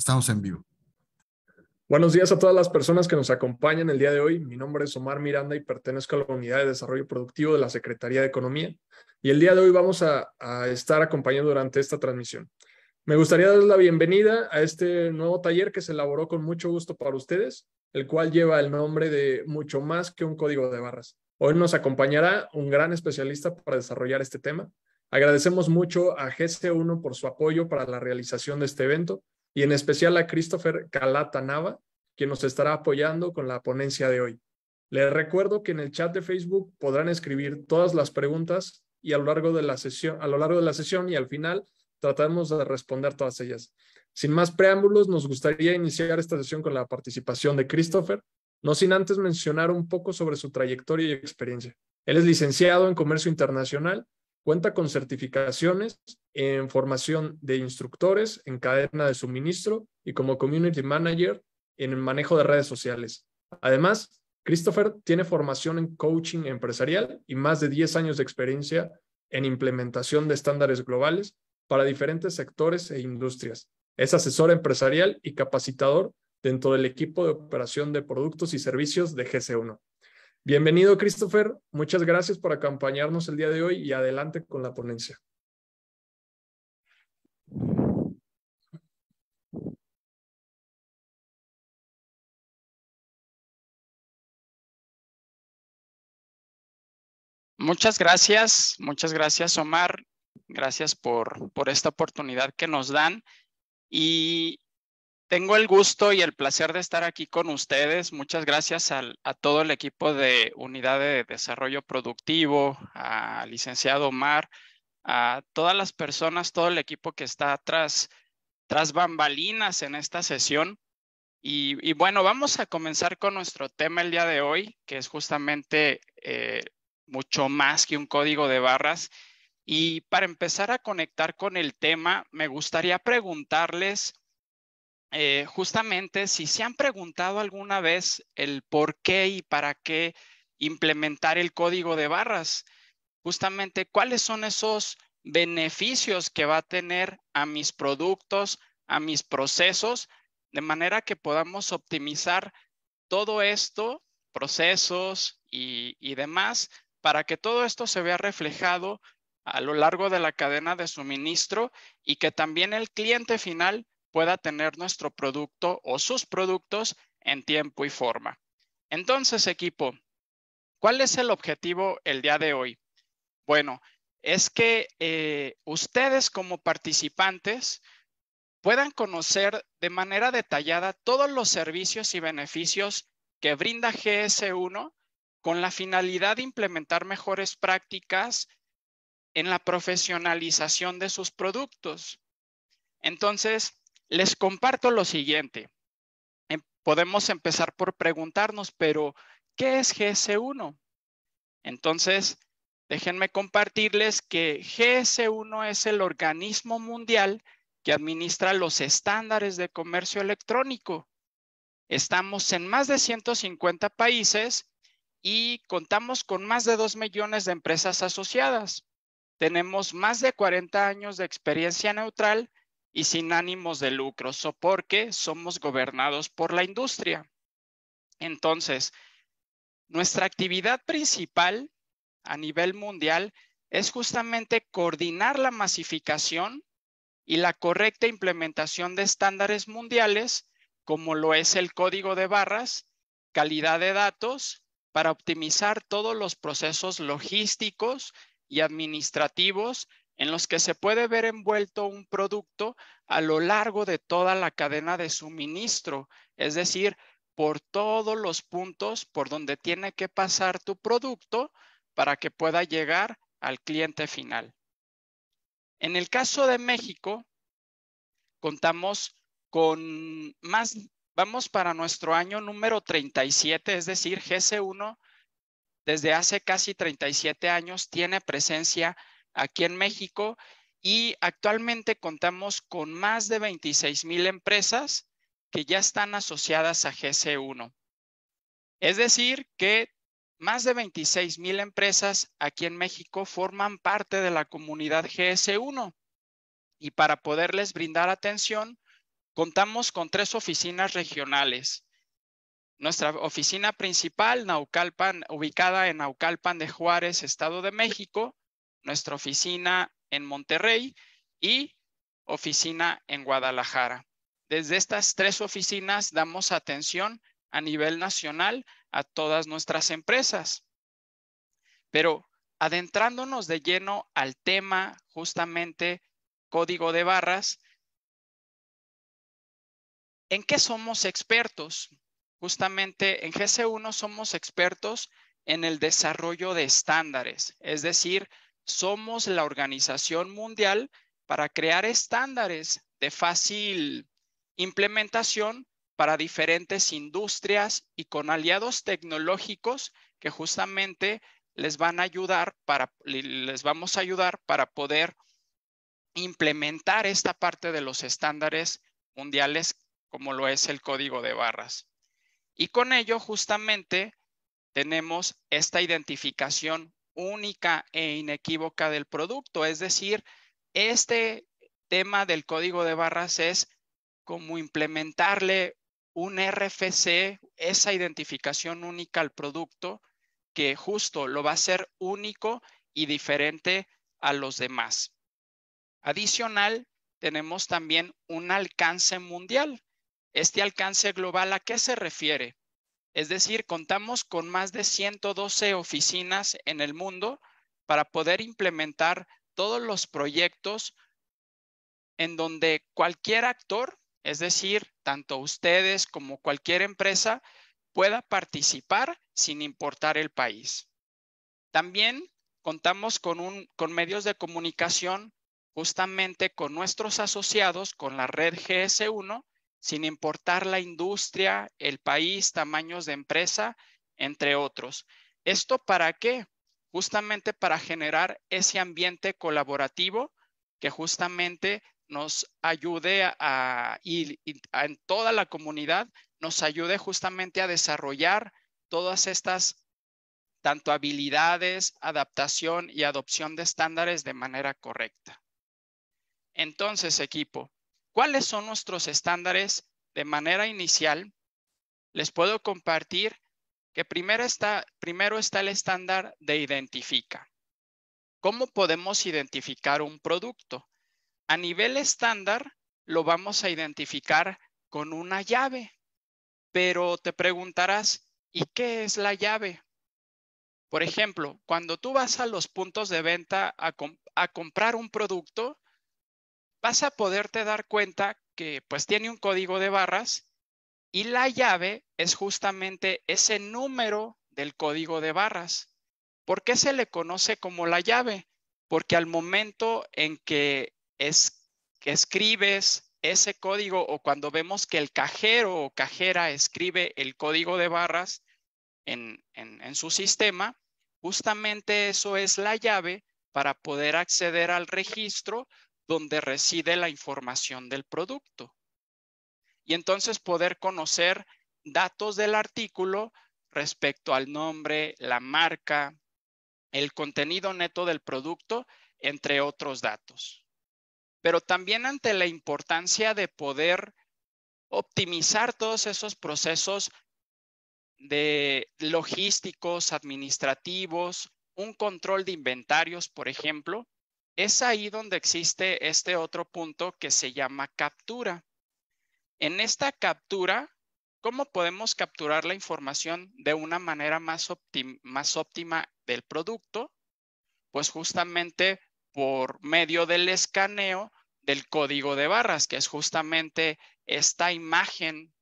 Estamos en vivo. Buenos días a todas las personas que nos acompañan el día de hoy. Mi nombre es Omar Miranda y pertenezco a la Unidad de Desarrollo Productivo de la Secretaría de Economía. Y el día de hoy vamos a, estar acompañando durante esta transmisión. Me gustaría darles la bienvenida a este nuevo taller que se elaboró con mucho gusto para ustedes, el cual lleva el nombre de Mucho más que un código de barras. Hoy nos acompañará un gran especialista para desarrollar este tema. Agradecemos mucho a GC1 por su apoyo para la realización de este evento y en especial a Christopher Calata quien nos estará apoyando con la ponencia de hoy. Les recuerdo que en el chat de Facebook podrán escribir todas las preguntas y a lo largo de la sesión, a lo largo de la sesión y al final trataremos de responder todas ellas. Sin más preámbulos, nos gustaría iniciar esta sesión con la participación de Christopher, no sin antes mencionar un poco sobre su trayectoria y experiencia. Él es licenciado en Comercio Internacional Cuenta con certificaciones en formación de instructores, en cadena de suministro y como community manager en el manejo de redes sociales. Además, Christopher tiene formación en coaching empresarial y más de 10 años de experiencia en implementación de estándares globales para diferentes sectores e industrias. Es asesor empresarial y capacitador dentro del equipo de operación de productos y servicios de GC1. Bienvenido, Christopher. Muchas gracias por acompañarnos el día de hoy y adelante con la ponencia. Muchas gracias, muchas gracias Omar, gracias por, esta oportunidad que nos dan y tengo el gusto y el placer de estar aquí con ustedes. Muchas gracias a todo el equipo de Unidad de Desarrollo Productivo, al licenciado Omar, a todas las personas, todo el equipo que está tras, tras bambalinas en esta sesión. Y, bueno, vamos a comenzar con nuestro tema el día de hoy, que es justamente eh, mucho más que un código de barras. Y para empezar a conectar con el tema, me gustaría preguntarles eh, justamente si se han preguntado alguna vez el por qué y para qué implementar el código de barras, justamente cuáles son esos beneficios que va a tener a mis productos, a mis procesos, de manera que podamos optimizar todo esto, procesos y demás, para que todo esto se vea reflejado a lo largo de la cadena de suministro y que también el cliente final pueda tener nuestro producto o sus productos en tiempo y forma. Entonces, equipo, ¿cuál es el objetivo el día de hoy? Bueno, es que eh, ustedes como participantes puedan conocer de manera detallada todos los servicios y beneficios que brinda GS1 con la finalidad de implementar mejores prácticas en la profesionalización de sus productos. Entonces, les comparto lo siguiente. Em, podemos empezar por preguntarnos, pero ¿qué es GS1? Entonces, déjenme compartirles que GS1 es el organismo mundial que administra los estándares de comercio electrónico. Estamos en más de 150 países y contamos con más de 2 millones de empresas asociadas. Tenemos más de 40 años de experiencia neutral y sin ánimos de lucro, o porque somos gobernados por la industria. Entonces, nuestra actividad principal a nivel mundial es justamente coordinar la masificación y la correcta implementación de estándares mundiales, como lo es el código de barras, calidad de datos, para optimizar todos los procesos logísticos y administrativos en los que se puede ver envuelto un producto a lo largo de toda la cadena de suministro, es decir, por todos los puntos por donde tiene que pasar tu producto para que pueda llegar al cliente final. En el caso de México, contamos con más, vamos para nuestro año número 37, es decir, GC1 desde hace casi 37 años tiene presencia aquí en México y actualmente contamos con más de 26 mil empresas que ya están asociadas a gs 1 Es decir, que más de 26 mil empresas aquí en México forman parte de la comunidad GS1 y para poderles brindar atención, contamos con tres oficinas regionales. Nuestra oficina principal, Naucalpan, ubicada en Naucalpan de Juárez, Estado de México, nuestra oficina en Monterrey y oficina en Guadalajara. Desde estas tres oficinas damos atención a nivel nacional a todas nuestras empresas. Pero adentrándonos de lleno al tema justamente código de barras, ¿en qué somos expertos? Justamente en GC1 somos expertos en el desarrollo de estándares, es decir, somos la organización mundial para crear estándares de fácil implementación para diferentes industrias y con aliados tecnológicos que justamente les van a ayudar para les vamos a ayudar para poder implementar esta parte de los estándares mundiales como lo es el código de barras. Y con ello justamente tenemos esta identificación única e inequívoca del producto. Es decir, este tema del código de barras es como implementarle un RFC, esa identificación única al producto, que justo lo va a hacer único y diferente a los demás. Adicional, tenemos también un alcance mundial. Este alcance global, ¿a qué se refiere? Es decir, contamos con más de 112 oficinas en el mundo para poder implementar todos los proyectos en donde cualquier actor, es decir, tanto ustedes como cualquier empresa, pueda participar sin importar el país. También contamos con, medios de comunicación justamente con nuestros asociados, con la red GS1, sin importar la industria, el país, tamaños de empresa, entre otros. ¿Esto para qué? Justamente para generar ese ambiente colaborativo que justamente nos ayude a, y, en toda la comunidad, nos ayude justamente a desarrollar todas estas, tanto habilidades, adaptación y adopción de estándares de manera correcta. Entonces, equipo, ¿Cuáles son nuestros estándares de manera inicial? Les puedo compartir que primero está, primero está el estándar de identifica. ¿Cómo podemos identificar un producto? A nivel estándar, lo vamos a identificar con una llave, pero te preguntarás, ¿y qué es la llave? Por ejemplo, cuando tú vas a los puntos de venta a comprar un producto, vas a poderte dar cuenta que pues tiene un código de barras y la llave es justamente ese número del código de barras. ¿Por qué se le conoce como la llave? Porque al momento en que, que escribes ese código o cuando vemos que el cajero o cajera escribe el código de barras en su sistema, justamente eso es la llave para poder acceder al registro donde reside la información del producto. Y entonces poder conocer datos del artículo respecto al nombre, la marca, el contenido neto del producto, entre otros datos. Pero también ante la importancia de poder optimizar todos esos procesos de logísticos, administrativos, un control de inventarios, por ejemplo, es ahí donde existe este otro punto que se llama captura. En esta captura, ¿cómo podemos capturar la información de una manera más, óptima del producto? Pues justamente por medio del escaneo del código de barras, que es justamente esta imagen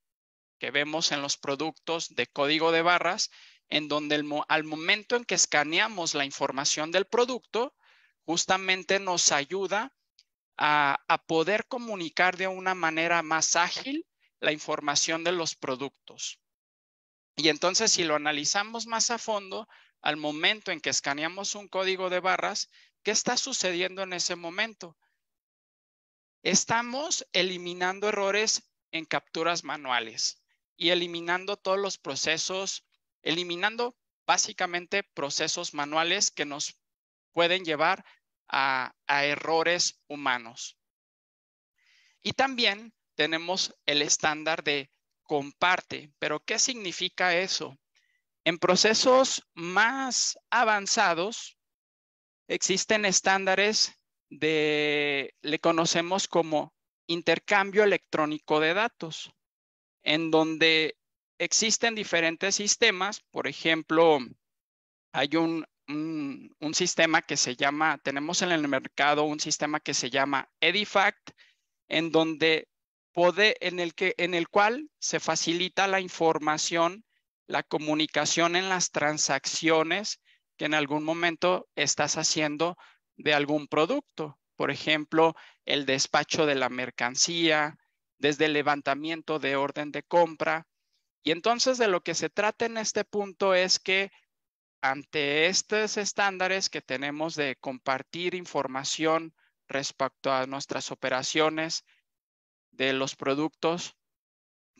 que vemos en los productos de código de barras, en donde al momento en que escaneamos la información del producto, justamente nos ayuda a, a poder comunicar de una manera más ágil la información de los productos. Y entonces, si lo analizamos más a fondo, al momento en que escaneamos un código de barras, ¿qué está sucediendo en ese momento? Estamos eliminando errores en capturas manuales y eliminando todos los procesos, eliminando básicamente procesos manuales que nos pueden llevar a, errores humanos. Y también tenemos el estándar de comparte, pero ¿qué significa eso? En procesos más avanzados existen estándares de, le conocemos como intercambio electrónico de datos, en donde existen diferentes sistemas, por ejemplo, hay un un, sistema que se llama, tenemos en el mercado un sistema que se llama Edifact, en donde puede, en el, que, en el cual se facilita la información, la comunicación en las transacciones que en algún momento estás haciendo de algún producto. Por ejemplo, el despacho de la mercancía, desde el levantamiento de orden de compra. Y entonces de lo que se trata en este punto es que ante estos estándares que tenemos de compartir información respecto a nuestras operaciones de los productos,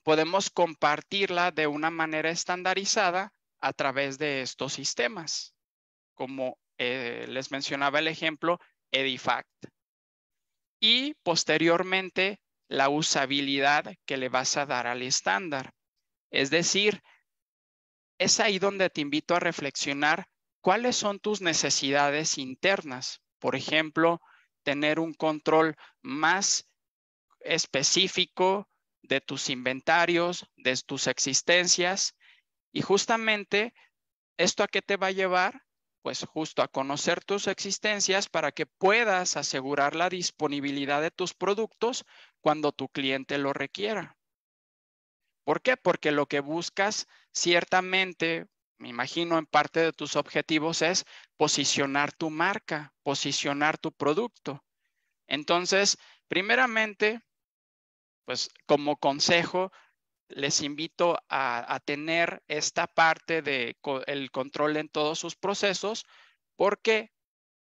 podemos compartirla de una manera estandarizada a través de estos sistemas, como eh, les mencionaba el ejemplo Edifact. Y posteriormente, la usabilidad que le vas a dar al estándar. Es decir, es ahí donde te invito a reflexionar cuáles son tus necesidades internas. Por ejemplo, tener un control más específico de tus inventarios, de tus existencias. Y justamente, ¿esto a qué te va a llevar? Pues justo a conocer tus existencias para que puedas asegurar la disponibilidad de tus productos cuando tu cliente lo requiera. ¿Por qué? Porque lo que buscas ciertamente, me imagino en parte de tus objetivos es posicionar tu marca, posicionar tu producto. Entonces, primeramente, pues como consejo, les invito a, tener esta parte del control en todos sus procesos, porque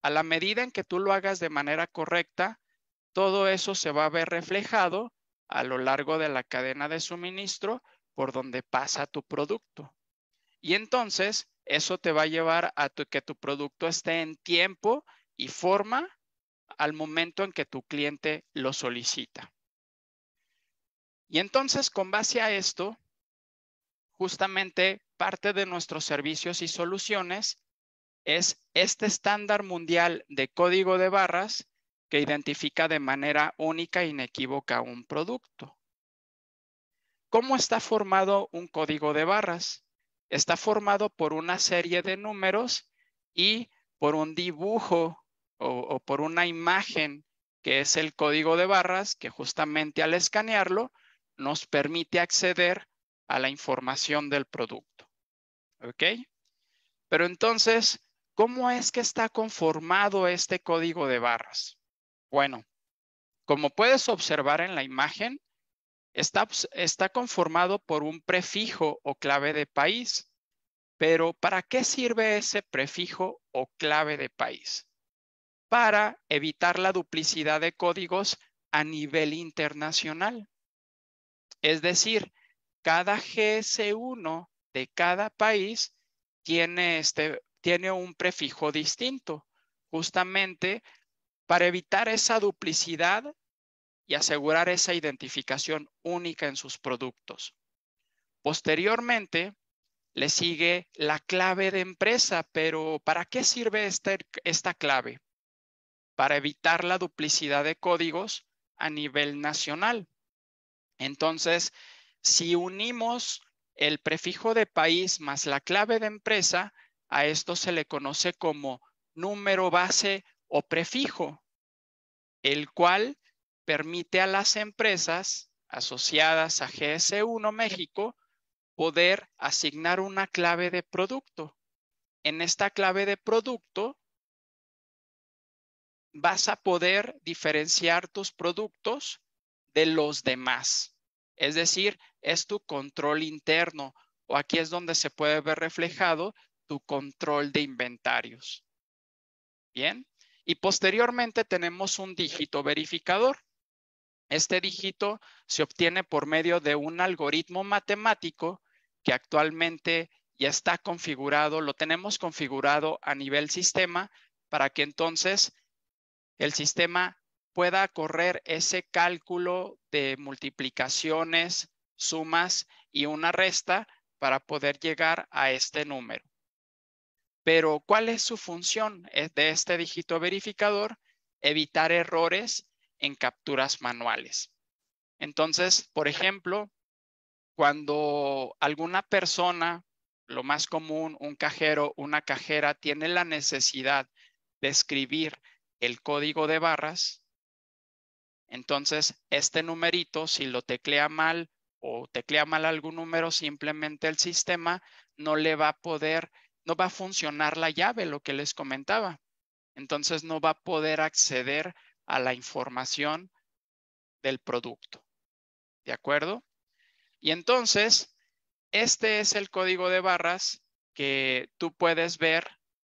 a la medida en que tú lo hagas de manera correcta, todo eso se va a ver reflejado a lo largo de la cadena de suministro por donde pasa tu producto. Y entonces eso te va a llevar a que tu producto esté en tiempo y forma al momento en que tu cliente lo solicita. Y entonces, con base a esto, justamente parte de nuestros servicios y soluciones es este estándar mundial de código de barras que identifica de manera única e inequívoca un producto. ¿Cómo está formado un código de barras? Está formado por una serie de números y por un dibujo o, por una imagen que es el código de barras que justamente al escanearlo nos permite acceder a la información del producto. ¿Ok? Pero entonces, ¿cómo es que está conformado este código de barras? Bueno, como puedes observar en la imagen, está, está conformado por un prefijo o clave de país. Pero ¿para qué sirve ese prefijo o clave de país? Para evitar la duplicidad de códigos a nivel internacional. Es decir, cada GS1 de cada país tiene, este, tiene un prefijo distinto, justamente para evitar esa duplicidad y asegurar esa identificación única en sus productos. Posteriormente, le sigue la clave de empresa, pero ¿para qué sirve esta, esta clave? Para evitar la duplicidad de códigos a nivel nacional. Entonces, si unimos el prefijo de país más la clave de empresa, a esto se le conoce como número base o prefijo el cual permite a las empresas asociadas a GS1 México poder asignar una clave de producto. En esta clave de producto vas a poder diferenciar tus productos de los demás. Es decir, es tu control interno o aquí es donde se puede ver reflejado tu control de inventarios. Bien. Y posteriormente tenemos un dígito verificador. Este dígito se obtiene por medio de un algoritmo matemático que actualmente ya está configurado, lo tenemos configurado a nivel sistema para que entonces el sistema pueda correr ese cálculo de multiplicaciones, sumas y una resta para poder llegar a este número. Pero ¿cuál es su función de este dígito verificador? Evitar errores en capturas manuales. Entonces, por ejemplo, cuando alguna persona, lo más común, un cajero, una cajera, tiene la necesidad de escribir el código de barras, entonces este numerito, si lo teclea mal o teclea mal algún número, simplemente el sistema no le va a poder no va a funcionar la llave, lo que les comentaba. Entonces no va a poder acceder a la información del producto. ¿De acuerdo? Y entonces, este es el código de barras que tú puedes ver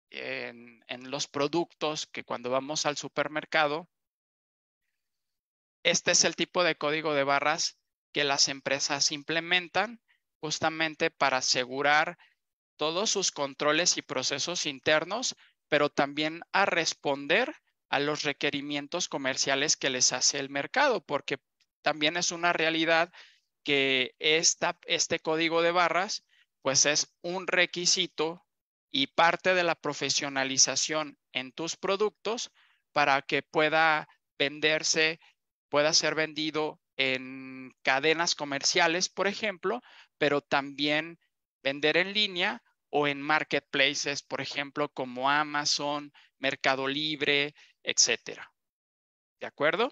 en, en, los productos que cuando vamos al supermercado, este es el tipo de código de barras que las empresas implementan justamente para asegurar todos sus controles y procesos internos, pero también a responder a los requerimientos comerciales que les hace el mercado, porque también es una realidad que esta, este código de barras, pues es un requisito y parte de la profesionalización en tus productos para que pueda venderse, pueda ser vendido en cadenas comerciales, por ejemplo, pero también vender en línea o en marketplaces, por ejemplo, como Amazon, Mercado Libre, etcétera. ¿De acuerdo?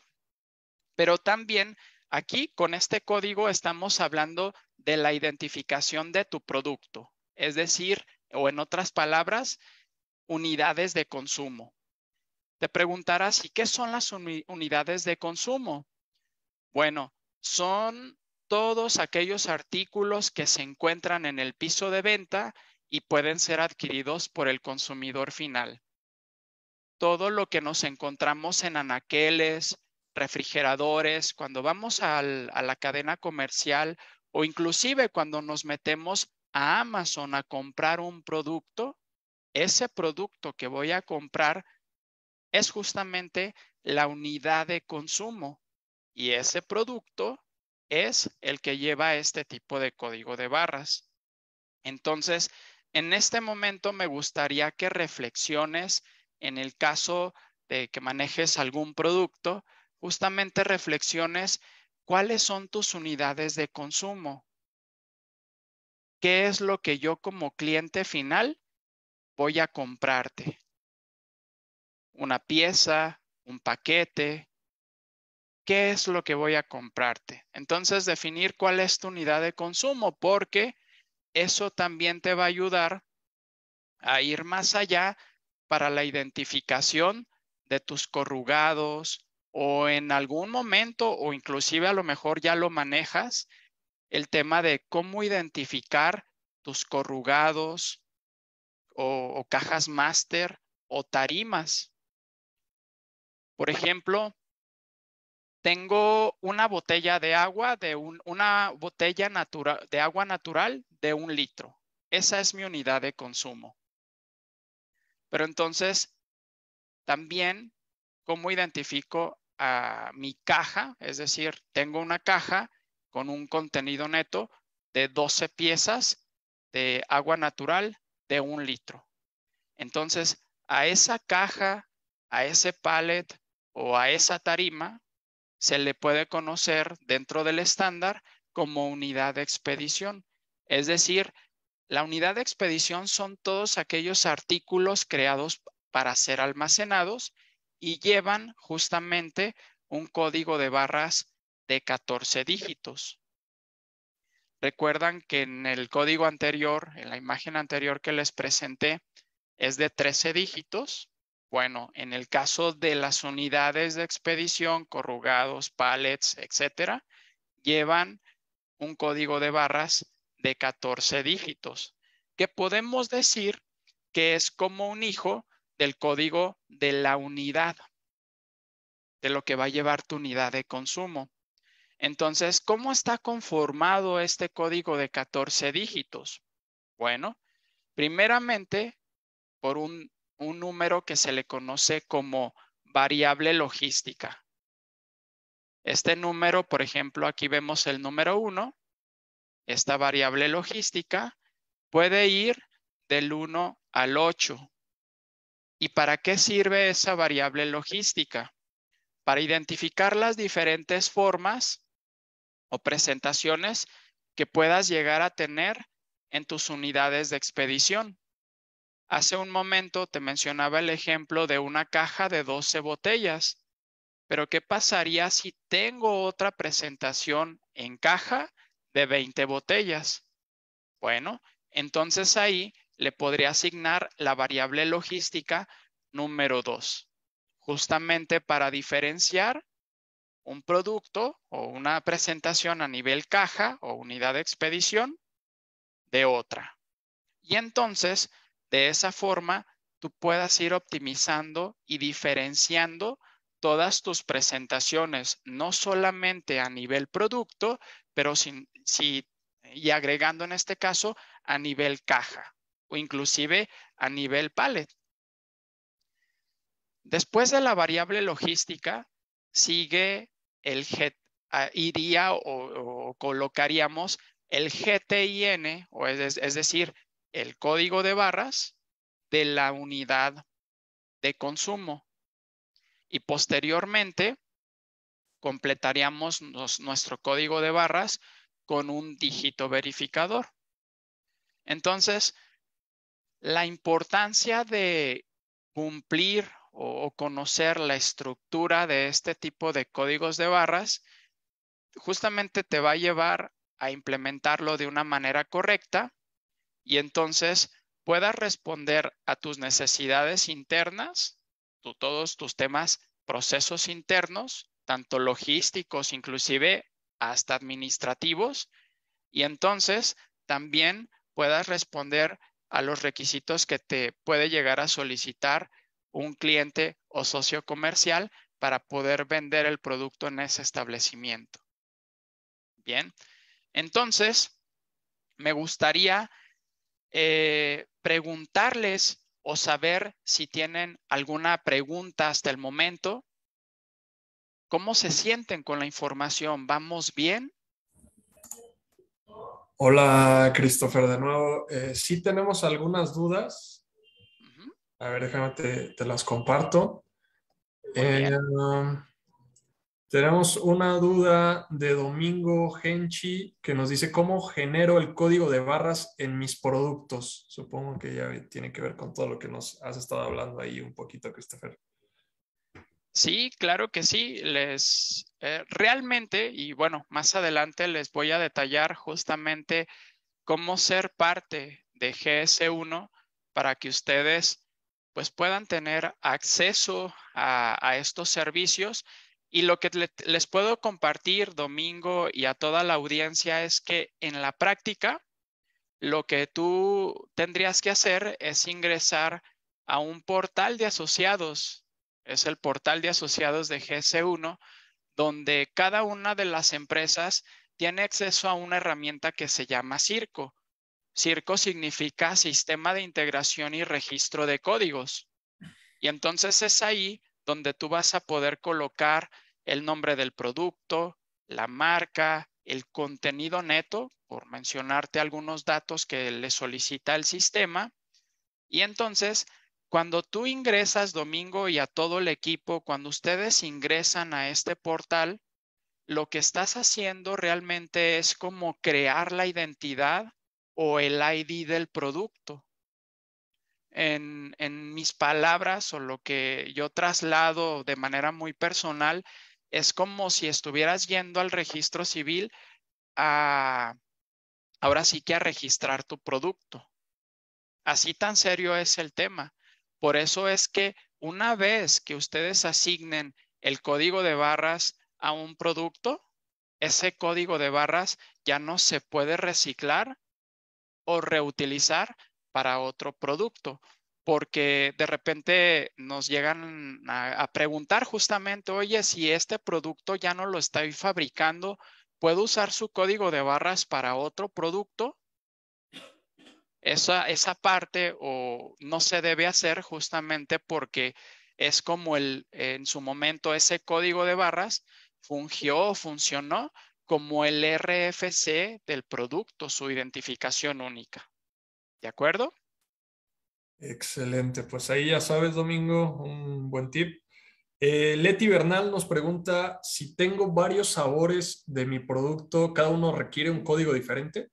Pero también aquí con este código estamos hablando de la identificación de tu producto, es decir, o en otras palabras, unidades de consumo. Te preguntarás, ¿y qué son las unidades de consumo? Bueno, son todos aquellos artículos que se encuentran en el piso de venta y pueden ser adquiridos por el consumidor final. Todo lo que nos encontramos en anaqueles, refrigeradores, cuando vamos a la cadena comercial o inclusive cuando nos metemos a Amazon a comprar un producto, ese producto que voy a comprar es justamente la unidad de consumo y ese producto es el que lleva este tipo de código de barras. Entonces, en este momento me gustaría que reflexiones en el caso de que manejes algún producto, justamente reflexiones cuáles son tus unidades de consumo. ¿Qué es lo que yo como cliente final voy a comprarte? Una pieza, un paquete, qué es lo que voy a comprarte. Entonces, definir cuál es tu unidad de consumo, porque eso también te va a ayudar a ir más allá para la identificación de tus corrugados o en algún momento o inclusive a lo mejor ya lo manejas, el tema de cómo identificar tus corrugados o, cajas máster o tarimas. Por ejemplo, tengo una botella de agua, de una botella de agua natural de un litro. Esa es mi unidad de consumo. Pero entonces, también, ¿cómo identifico a mi caja? Es decir, tengo una caja con un contenido neto de 12 piezas de agua natural de un litro. Entonces, a esa caja, a ese pallet o a esa tarima, se le puede conocer dentro del estándar como unidad de expedición. Es decir, la unidad de expedición son todos aquellos artículos creados para ser almacenados y llevan justamente un código de barras de 14 dígitos. Recuerdan que en el código anterior, en la imagen anterior que les presenté, es de 13 dígitos. Bueno, en el caso de las unidades de expedición, corrugados, pallets, etcétera, llevan un código de barras de 14 dígitos, que podemos decir que es como un hijo del código de la unidad, de lo que va a llevar tu unidad de consumo. Entonces, ¿cómo está conformado este código de 14 dígitos? Bueno, primeramente por un un número que se le conoce como variable logística. Este número, por ejemplo, aquí vemos el número 1, esta variable logística puede ir del 1 al 8. ¿Y para qué sirve esa variable logística? Para identificar las diferentes formas o presentaciones que puedas llegar a tener en tus unidades de expedición. Hace un momento te mencionaba el ejemplo de una caja de 12 botellas, pero ¿qué pasaría si tengo otra presentación en caja de 20 botellas? Bueno, entonces ahí le podría asignar la variable logística número 2, justamente para diferenciar un producto o una presentación a nivel caja o unidad de expedición de otra. Y entonces de esa forma, tú puedas ir optimizando y diferenciando todas tus presentaciones, no solamente a nivel producto, pero y agregando en este caso a nivel caja o inclusive a nivel palette. Después de la variable logística, sigue el head, ah, iría o, colocaríamos el GTIN, o es, es decir, el código de barras de la unidad de consumo. Y posteriormente completaríamos nuestro código de barras con un dígito verificador. Entonces, la importancia de cumplir o conocer la estructura de este tipo de códigos de barras justamente te va a llevar a implementarlo de una manera correcta y entonces puedas responder a tus necesidades internas, todos tus temas, procesos internos, tanto logísticos, inclusive hasta administrativos, y entonces también puedas responder a los requisitos que te puede llegar a solicitar un cliente o socio comercial para poder vender el producto en ese establecimiento. Bien, entonces me gustaría eh, preguntarles o saber si tienen alguna pregunta hasta el momento. ¿Cómo se sienten con la información? ¿Vamos bien? Hola, Christopher, de nuevo. Eh, si tenemos algunas dudas. A ver, déjame, te, las comparto. Tenemos una duda de Domingo Genchi que nos dice, ¿cómo genero el código de barras en mis productos? Supongo que ya tiene que ver con todo lo que nos has estado hablando ahí un poquito, Christopher. Sí, claro que sí. Les eh, realmente, y bueno, más adelante les voy a detallar justamente cómo ser parte de GS1 para que ustedes pues puedan tener acceso a estos servicios y lo que les puedo compartir, Domingo, y a toda la audiencia es que en la práctica, lo que tú tendrías que hacer es ingresar a un portal de asociados. Es el portal de asociados de GS1, donde cada una de las empresas tiene acceso a una herramienta que se llama Circo. Circo significa Sistema de Integración y Registro de Códigos. Y entonces es ahí donde tú vas a poder colocar el nombre del producto, la marca, el contenido neto, por mencionarte algunos datos que le solicita el sistema. Y entonces, cuando tú ingresas domingo y a todo el equipo, cuando ustedes ingresan a este portal, lo que estás haciendo realmente es como crear la identidad o el ID del producto en, mis palabras o lo que yo traslado de manera muy personal, es como si estuvieras yendo al registro civil a, ahora sí que a registrar tu producto. Así tan serio es el tema. Por eso es que una vez que ustedes asignen el código de barras a un producto, ese código de barras ya no se puede reciclar o reutilizar para otro producto, porque de repente nos llegan a, preguntar justamente, oye, si este producto ya no lo está fabricando, ¿puedo usar su código de barras para otro producto? Esa, esa, parte o no se debe hacer justamente porque es como el, en su momento ese código de barras fungió o funcionó como el RFC del producto, su identificación única. ¿De acuerdo? Excelente, pues ahí ya sabes, Domingo, un buen tip. Eh, Leti Bernal nos pregunta si tengo varios sabores de mi producto, ¿cada uno requiere un código diferente?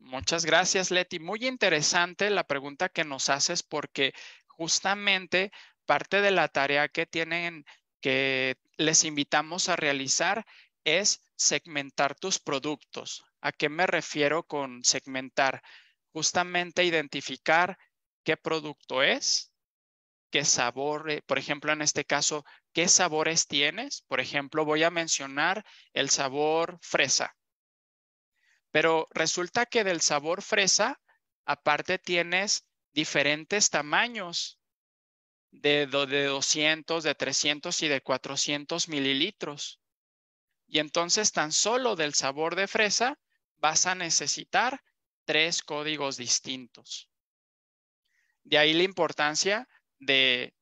Muchas gracias, Leti. Muy interesante la pregunta que nos haces porque justamente parte de la tarea que tienen, que les invitamos a realizar es segmentar tus productos. ¿A qué me refiero con segmentar? justamente identificar qué producto es, qué sabor, eh, por ejemplo, en este caso, qué sabores tienes. Por ejemplo, voy a mencionar el sabor fresa. Pero resulta que del sabor fresa, aparte tienes diferentes tamaños de, de 200, de 300 y de 400 mililitros. Y entonces tan solo del sabor de fresa vas a necesitar tres códigos distintos. De ahí la importancia de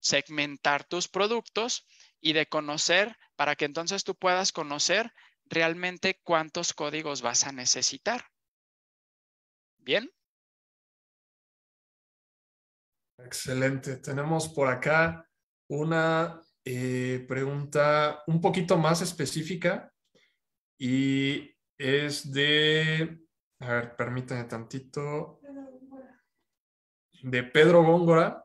segmentar tus productos y de conocer para que entonces tú puedas conocer realmente cuántos códigos vas a necesitar. ¿Bien? Excelente. Tenemos por acá una eh, pregunta un poquito más específica y es de a ver, permítanme tantito, de Pedro Góngora.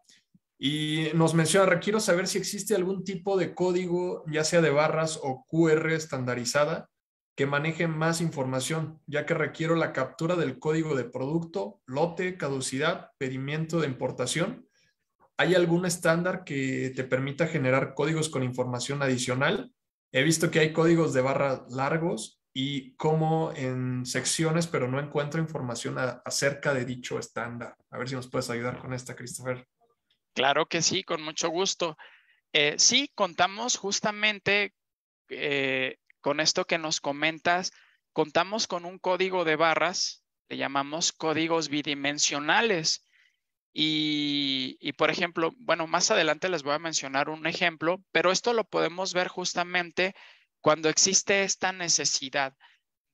Y nos menciona, requiero saber si existe algún tipo de código, ya sea de barras o QR estandarizada, que maneje más información, ya que requiero la captura del código de producto, lote, caducidad, pedimiento de importación. ¿Hay algún estándar que te permita generar códigos con información adicional? He visto que hay códigos de barras largos, y como en secciones, pero no encuentro información acerca de dicho estándar. A ver si nos puedes ayudar con esta, Christopher. Claro que sí, con mucho gusto. Eh, sí, contamos justamente eh, con esto que nos comentas, contamos con un código de barras, le llamamos códigos bidimensionales. Y, y, por ejemplo, bueno, más adelante les voy a mencionar un ejemplo, pero esto lo podemos ver justamente cuando existe esta necesidad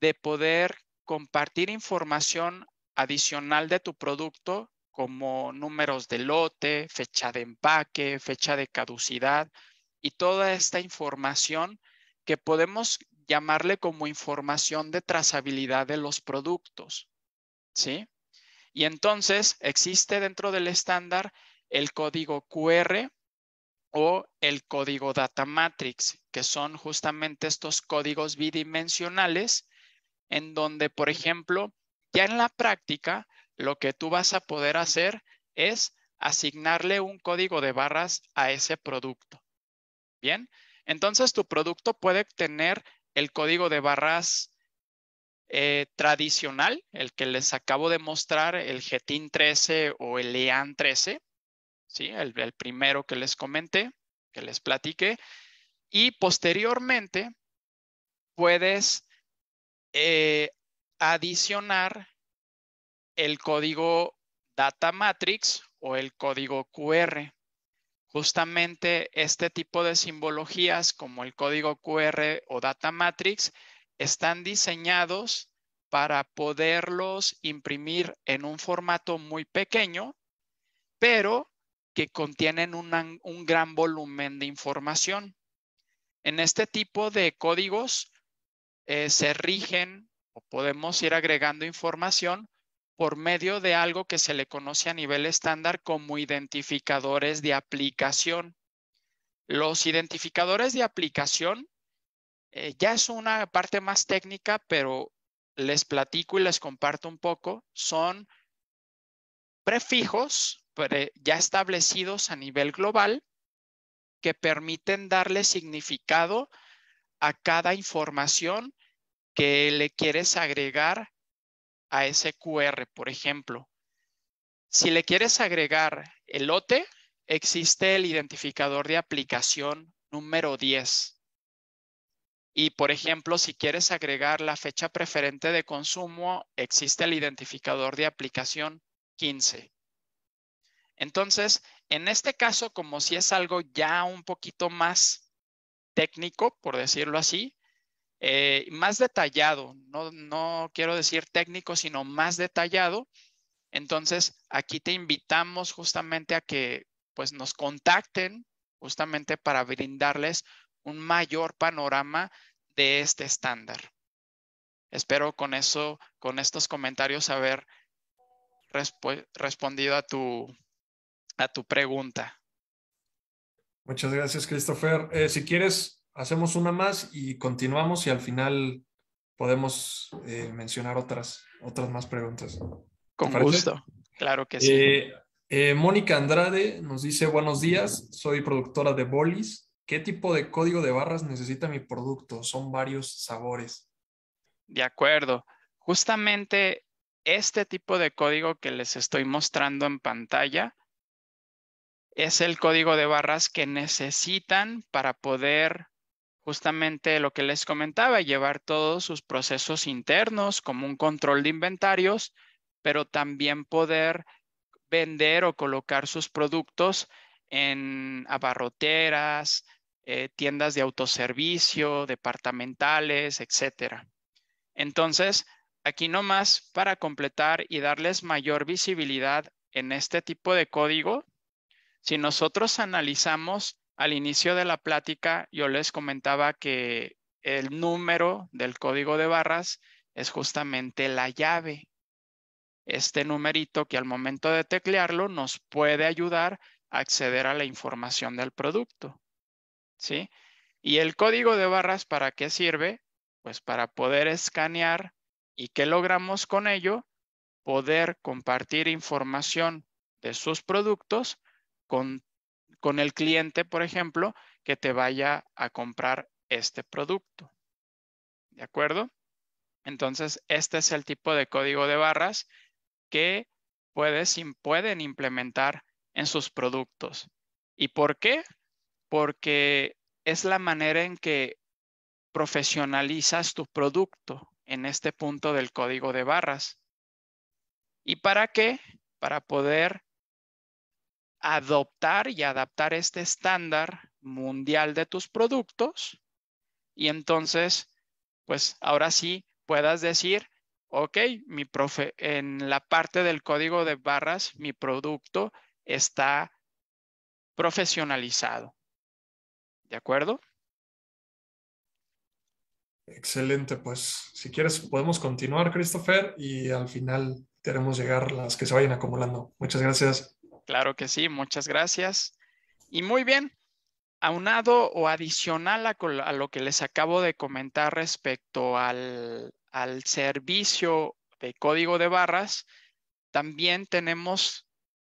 de poder compartir información adicional de tu producto, como números de lote, fecha de empaque, fecha de caducidad y toda esta información que podemos llamarle como información de trazabilidad de los productos. ¿Sí? Y entonces existe dentro del estándar el código QR o el código Data Matrix, que son justamente estos códigos bidimensionales, en donde, por ejemplo, ya en la práctica, lo que tú vas a poder hacer es asignarle un código de barras a ese producto. Bien, entonces tu producto puede tener el código de barras eh, tradicional, el que les acabo de mostrar, el GTIN 13 o el EAN 13, el, el primero que les comenté, que les platiqué, y posteriormente puedes eh, adicionar el código Data Matrix o el código QR. Justamente este tipo de simbologías como el código QR o Data Matrix están diseñados para poderlos imprimir en un formato muy pequeño, pero que contienen un gran volumen de información. En este tipo de códigos eh, se rigen o podemos ir agregando información por medio de algo que se le conoce a nivel estándar como identificadores de aplicación. Los identificadores de aplicación eh, ya es una parte más técnica, pero les platico y les comparto un poco. Son prefijos ya establecidos a nivel global que permiten darle significado a cada información que le quieres agregar a ese QR, por ejemplo. Si le quieres agregar el lote, existe el identificador de aplicación número 10. Y, por ejemplo, si quieres agregar la fecha preferente de consumo, existe el identificador de aplicación 15. Entonces, en este caso, como si es algo ya un poquito más técnico, por decirlo así, eh, más detallado, no, quiero decir técnico, sino más detallado, entonces aquí te invitamos justamente a que pues nos contacten justamente para brindarles un mayor panorama de este estándar. Espero con eso, con estos comentarios haber respondido a tu a tu pregunta. Muchas gracias, Christopher. Eh, si quieres, hacemos una más y continuamos y al final podemos eh, mencionar otras, otras más preguntas. Con gusto, claro que sí. Eh, Mónica Andrade nos dice, buenos días, soy productora de bolis. ¿Qué tipo de código de barras necesita mi producto? Son varios sabores. De acuerdo. Justamente este tipo de código que les estoy mostrando en pantalla es el código de barras que necesitan para poder justamente lo que les comentaba, llevar todos sus procesos internos como un control de inventarios, pero también poder vender o colocar sus productos en abarroteras, eh, tiendas de autoservicio, departamentales, etcétera. Entonces, aquí nomás para completar y darles mayor visibilidad en este tipo de código, si nosotros analizamos al inicio de la plática, yo les comentaba que el número del código de barras es justamente la llave. Este numerito que al momento de teclearlo nos puede ayudar a acceder a la información del producto. ¿Sí? ¿Y el código de barras para qué sirve? Pues para poder escanear y qué logramos con ello, poder compartir información de sus productos con, el cliente, por ejemplo, que te vaya a comprar este producto. ¿De acuerdo? Entonces, este es el tipo de código de barras que puedes, pueden implementar en sus productos. ¿Y por qué? Porque es la manera en que profesionalizas tu producto en este punto del código de barras. ¿Y para qué? Para poder adoptar y adaptar este estándar mundial de tus productos y entonces, pues ahora sí puedas decir, ok, mi profe, en la parte del código de barras, mi producto está profesionalizado. ¿De acuerdo? Excelente, pues si quieres podemos continuar, Christopher, y al final queremos llegar las que se vayan acumulando. Muchas gracias. Claro que sí, muchas gracias. Y muy bien, aunado o adicional a, lo que les acabo de comentar respecto al, al servicio de código de barras, también tenemos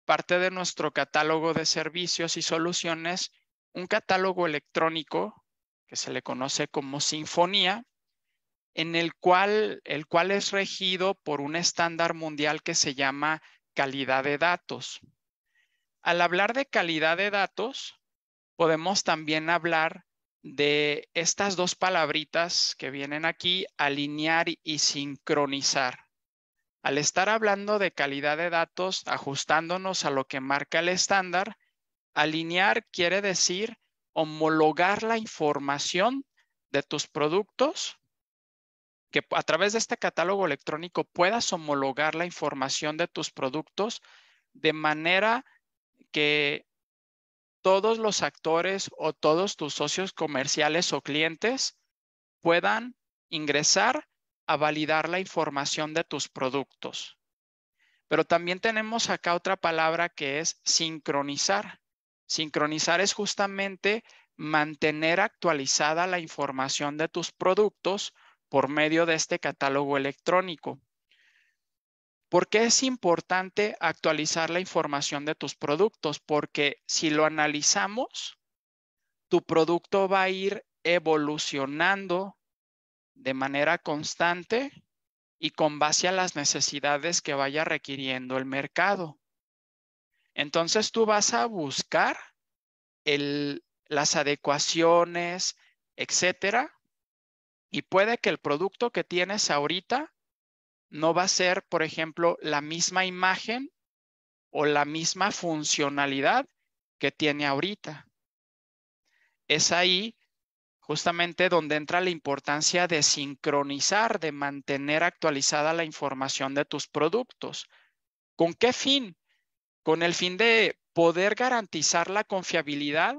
parte de nuestro catálogo de servicios y soluciones, un catálogo electrónico que se le conoce como Sinfonía, en el cual, el cual es regido por un estándar mundial que se llama calidad de datos al hablar de calidad de datos, podemos también hablar de estas dos palabritas que vienen aquí, alinear y sincronizar. Al estar hablando de calidad de datos, ajustándonos a lo que marca el estándar, alinear quiere decir homologar la información de tus productos, que a través de este catálogo electrónico puedas homologar la información de tus productos de manera que todos los actores o todos tus socios comerciales o clientes puedan ingresar a validar la información de tus productos. Pero también tenemos acá otra palabra que es sincronizar. Sincronizar es justamente mantener actualizada la información de tus productos por medio de este catálogo electrónico. ¿Por qué es importante actualizar la información de tus productos? Porque si lo analizamos, tu producto va a ir evolucionando de manera constante y con base a las necesidades que vaya requiriendo el mercado. Entonces tú vas a buscar las adecuaciones, etcétera, y puede que el producto que tienes ahorita no va a ser, por ejemplo, la misma imagen o la misma funcionalidad que tiene ahorita. Es ahí justamente donde entra la importancia de sincronizar, de mantener actualizada la información de tus productos. ¿Con qué fin? Con el fin de poder garantizar la confiabilidad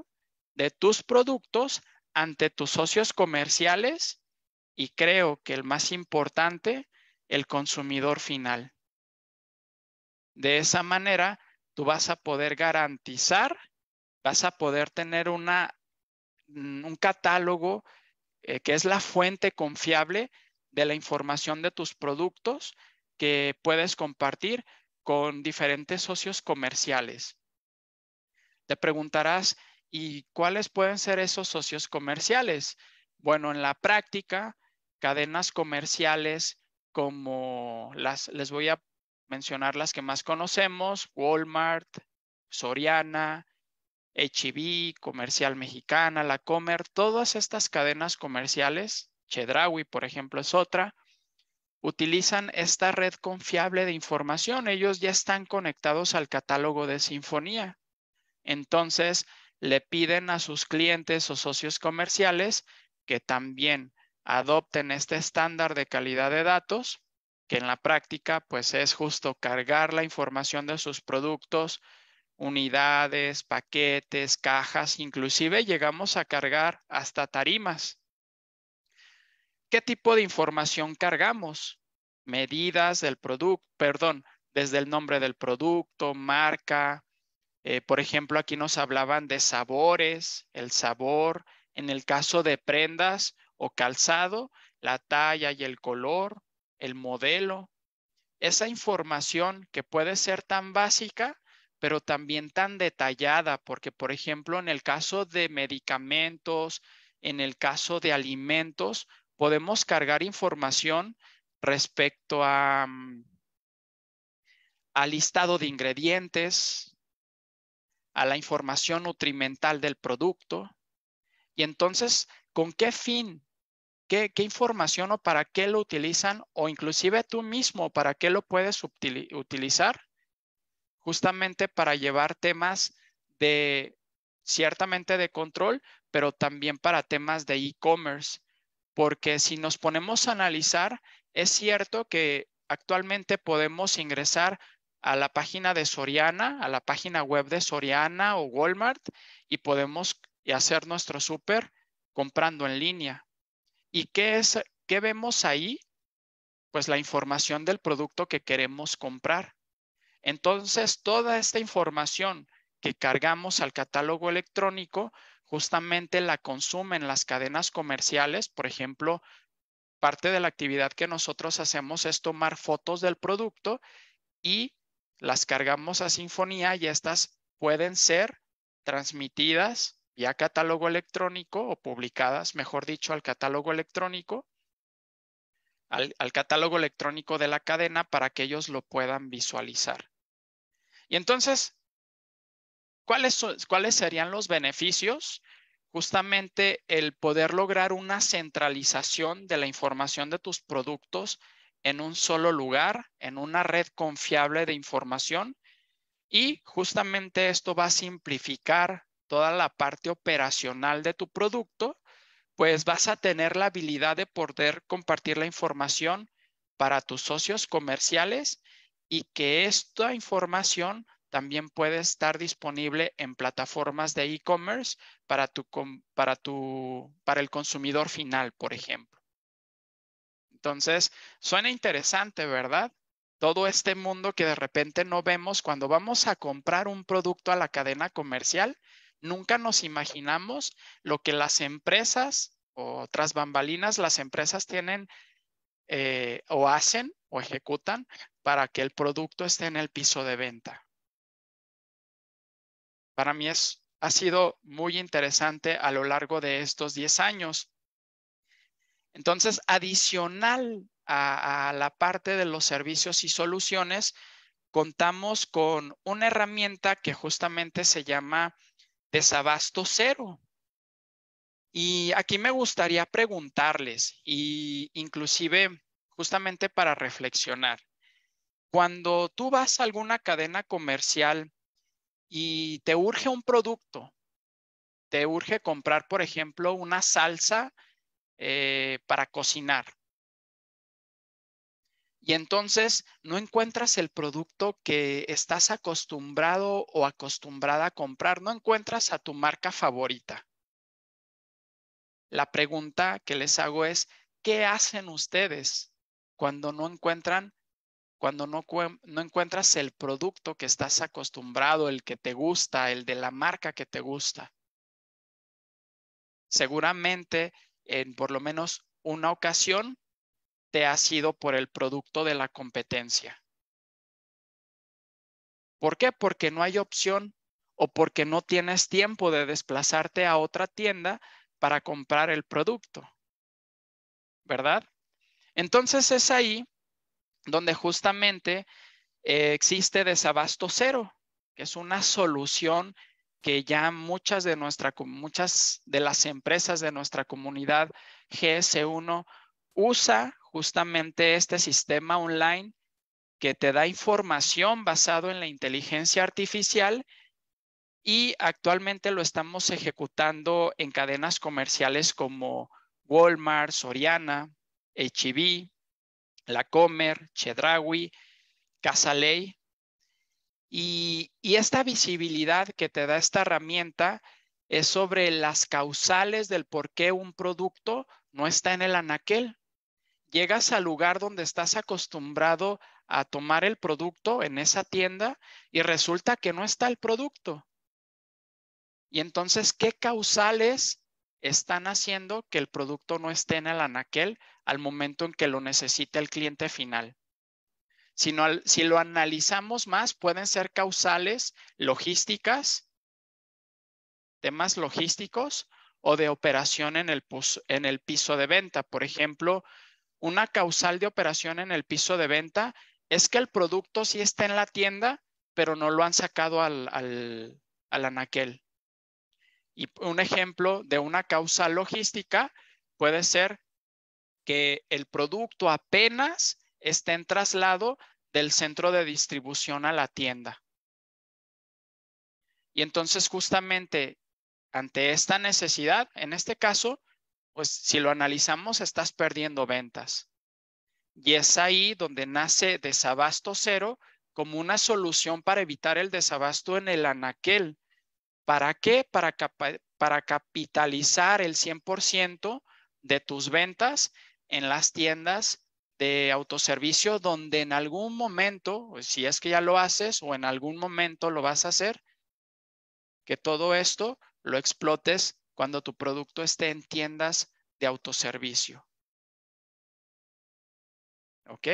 de tus productos ante tus socios comerciales y creo que el más importante, el consumidor final. De esa manera, tú vas a poder garantizar, vas a poder tener mm, un catálogo eh, que es la fuente confiable de la información de tus productos que puedes compartir con diferentes socios comerciales. Te preguntarás, ¿y cuáles pueden ser esos socios comerciales? Bueno, en la práctica, cadenas comerciales como las, les voy a mencionar las que más conocemos, Walmart, Soriana, HB, e Comercial Mexicana, La Comer, todas estas cadenas comerciales, Chedrawi, por ejemplo, es otra, utilizan esta red confiable de información. Ellos ya están conectados al catálogo de Sinfonía. Entonces, le piden a sus clientes o socios comerciales que también adopten este estándar de calidad de datos, que en la práctica pues es justo cargar la información de sus productos, unidades, paquetes, cajas, inclusive llegamos a cargar hasta tarimas. ¿Qué tipo de información cargamos? Medidas del producto, perdón, desde el nombre del producto, marca. Eh, por ejemplo, aquí nos hablaban de sabores, el sabor. En el caso de prendas, o calzado, la talla y el color, el modelo. Esa información que puede ser tan básica, pero también tan detallada, porque por ejemplo en el caso de medicamentos, en el caso de alimentos, podemos cargar información respecto a mm, al listado de ingredientes, a la información nutrimental del producto. Y entonces, ¿con qué fin qué, información o para qué lo utilizan o inclusive tú mismo para qué lo puedes utilizar justamente para llevar temas de ciertamente de control, pero también para temas de e-commerce. Porque si nos ponemos a analizar, es cierto que actualmente podemos ingresar a la página de Soriana, a la página web de Soriana o Walmart y podemos hacer nuestro súper comprando en línea. ¿Y qué, es, qué vemos ahí? Pues la información del producto que queremos comprar. Entonces, toda esta información que cargamos al catálogo electrónico, justamente la consumen las cadenas comerciales. Por ejemplo, parte de la actividad que nosotros hacemos es tomar fotos del producto y las cargamos a Sinfonía y estas pueden ser transmitidas catálogo electrónico o publicadas, mejor dicho, al catálogo electrónico, al, catálogo electrónico de la cadena para que ellos lo puedan visualizar. Y entonces, cuáles serían los beneficios? Justamente el poder lograr una centralización de la información de tus productos en un solo lugar, en una red confiable de información. Y justamente esto va a simplificar toda la parte operacional de tu producto, pues vas a tener la habilidad de poder compartir la información para tus socios comerciales y que esta información también puede estar disponible en plataformas de e-commerce para, para el consumidor final, por ejemplo. Entonces, suena interesante, ¿verdad? Todo este mundo que de repente no vemos cuando vamos a comprar un producto a la cadena comercial, nunca nos imaginamos lo que las empresas o otras bambalinas las empresas tienen eh, o hacen o ejecutan para que el producto esté en el piso de venta. Para mí ha sido muy interesante a lo largo de estos 10 años. Entonces, adicional a la parte de los servicios y soluciones, contamos con una herramienta que justamente se llama desabasto cero. Y aquí me gustaría preguntarles, y inclusive justamente para reflexionar, cuando tú vas a alguna cadena comercial y te urge un producto, te urge comprar, por ejemplo, una salsa eh, para cocinar y entonces no encuentras el producto que estás acostumbrado o acostumbrada a comprar, no encuentras a tu marca favorita. La pregunta que les hago es, ¿qué hacen ustedes cuando no encuentran, cuando no, no encuentras el producto que estás acostumbrado, el que te gusta, el de la marca que te gusta? Seguramente en por lo menos una ocasión te ha sido por el producto de la competencia. ¿Por qué? Porque no hay opción o porque no tienes tiempo de desplazarte a otra tienda para comprar el producto. ¿Verdad? Entonces es ahí donde justamente eh, existe desabasto cero, que es una solución que ya muchas de, muchas de las empresas de nuestra comunidad GS1 usa justamente este sistema online que te da información basado en la inteligencia artificial y actualmente lo estamos ejecutando en cadenas comerciales como Walmart, Soriana, HB, e La Comer, Chedraui, Casaley. Y, y esta visibilidad que te da esta herramienta es sobre las causales del por qué un producto no está en el anaquel llegas al lugar donde estás acostumbrado a tomar el producto en esa tienda y resulta que no está el producto. Y entonces, ¿qué causales están haciendo que el producto no esté en el anaquel al momento en que lo necesita el cliente final? Si, lo analizamos más, pueden ser causales logísticas, temas logísticos o de operación en el piso de venta. Por ejemplo, una causal de operación en el piso de venta es que el producto sí está en la tienda, pero no lo han sacado al, al, anaquel. Y un ejemplo de una causa logística puede ser que el producto apenas esté en traslado del centro de distribución a la tienda. Y entonces justamente ante esta necesidad, en este caso, pues si lo analizamos, estás perdiendo ventas. Y es ahí donde nace desabasto cero como una solución para evitar el desabasto en el anaquel. ¿Para qué? Para, para capitalizar el 100% de tus ventas en las tiendas de autoservicio donde en algún momento, si es que ya lo haces o en algún momento lo vas a hacer, que todo esto lo explotes cuando tu producto esté en tiendas de autoservicio. ¿Ok?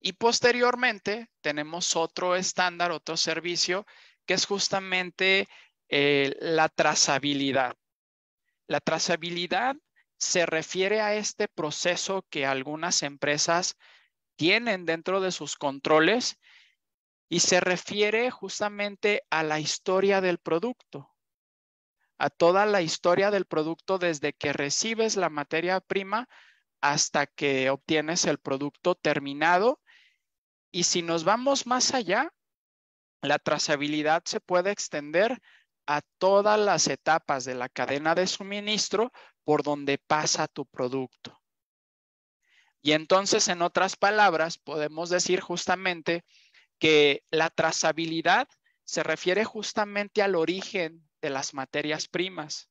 Y posteriormente tenemos otro estándar, otro servicio, que es justamente eh, la trazabilidad. La trazabilidad se refiere a este proceso que algunas empresas tienen dentro de sus controles y se refiere justamente a la historia del producto a toda la historia del producto desde que recibes la materia prima hasta que obtienes el producto terminado. Y si nos vamos más allá, la trazabilidad se puede extender a todas las etapas de la cadena de suministro por donde pasa tu producto. Y entonces, en otras palabras, podemos decir justamente que la trazabilidad se refiere justamente al origen de las materias primas,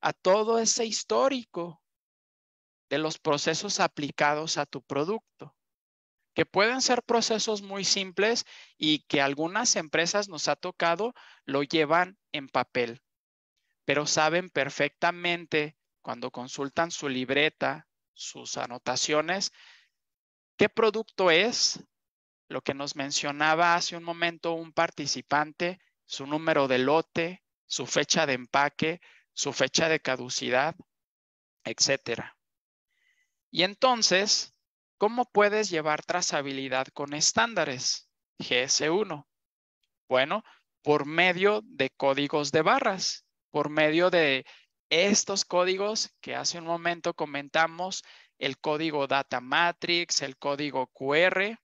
a todo ese histórico de los procesos aplicados a tu producto, que pueden ser procesos muy simples y que algunas empresas nos ha tocado lo llevan en papel, pero saben perfectamente cuando consultan su libreta, sus anotaciones, qué producto es, lo que nos mencionaba hace un momento un participante, su número de lote, su fecha de empaque, su fecha de caducidad, etc. Y entonces, ¿cómo puedes llevar trazabilidad con estándares GS1? Bueno, por medio de códigos de barras, por medio de estos códigos que hace un momento comentamos, el código Data Matrix, el código QR,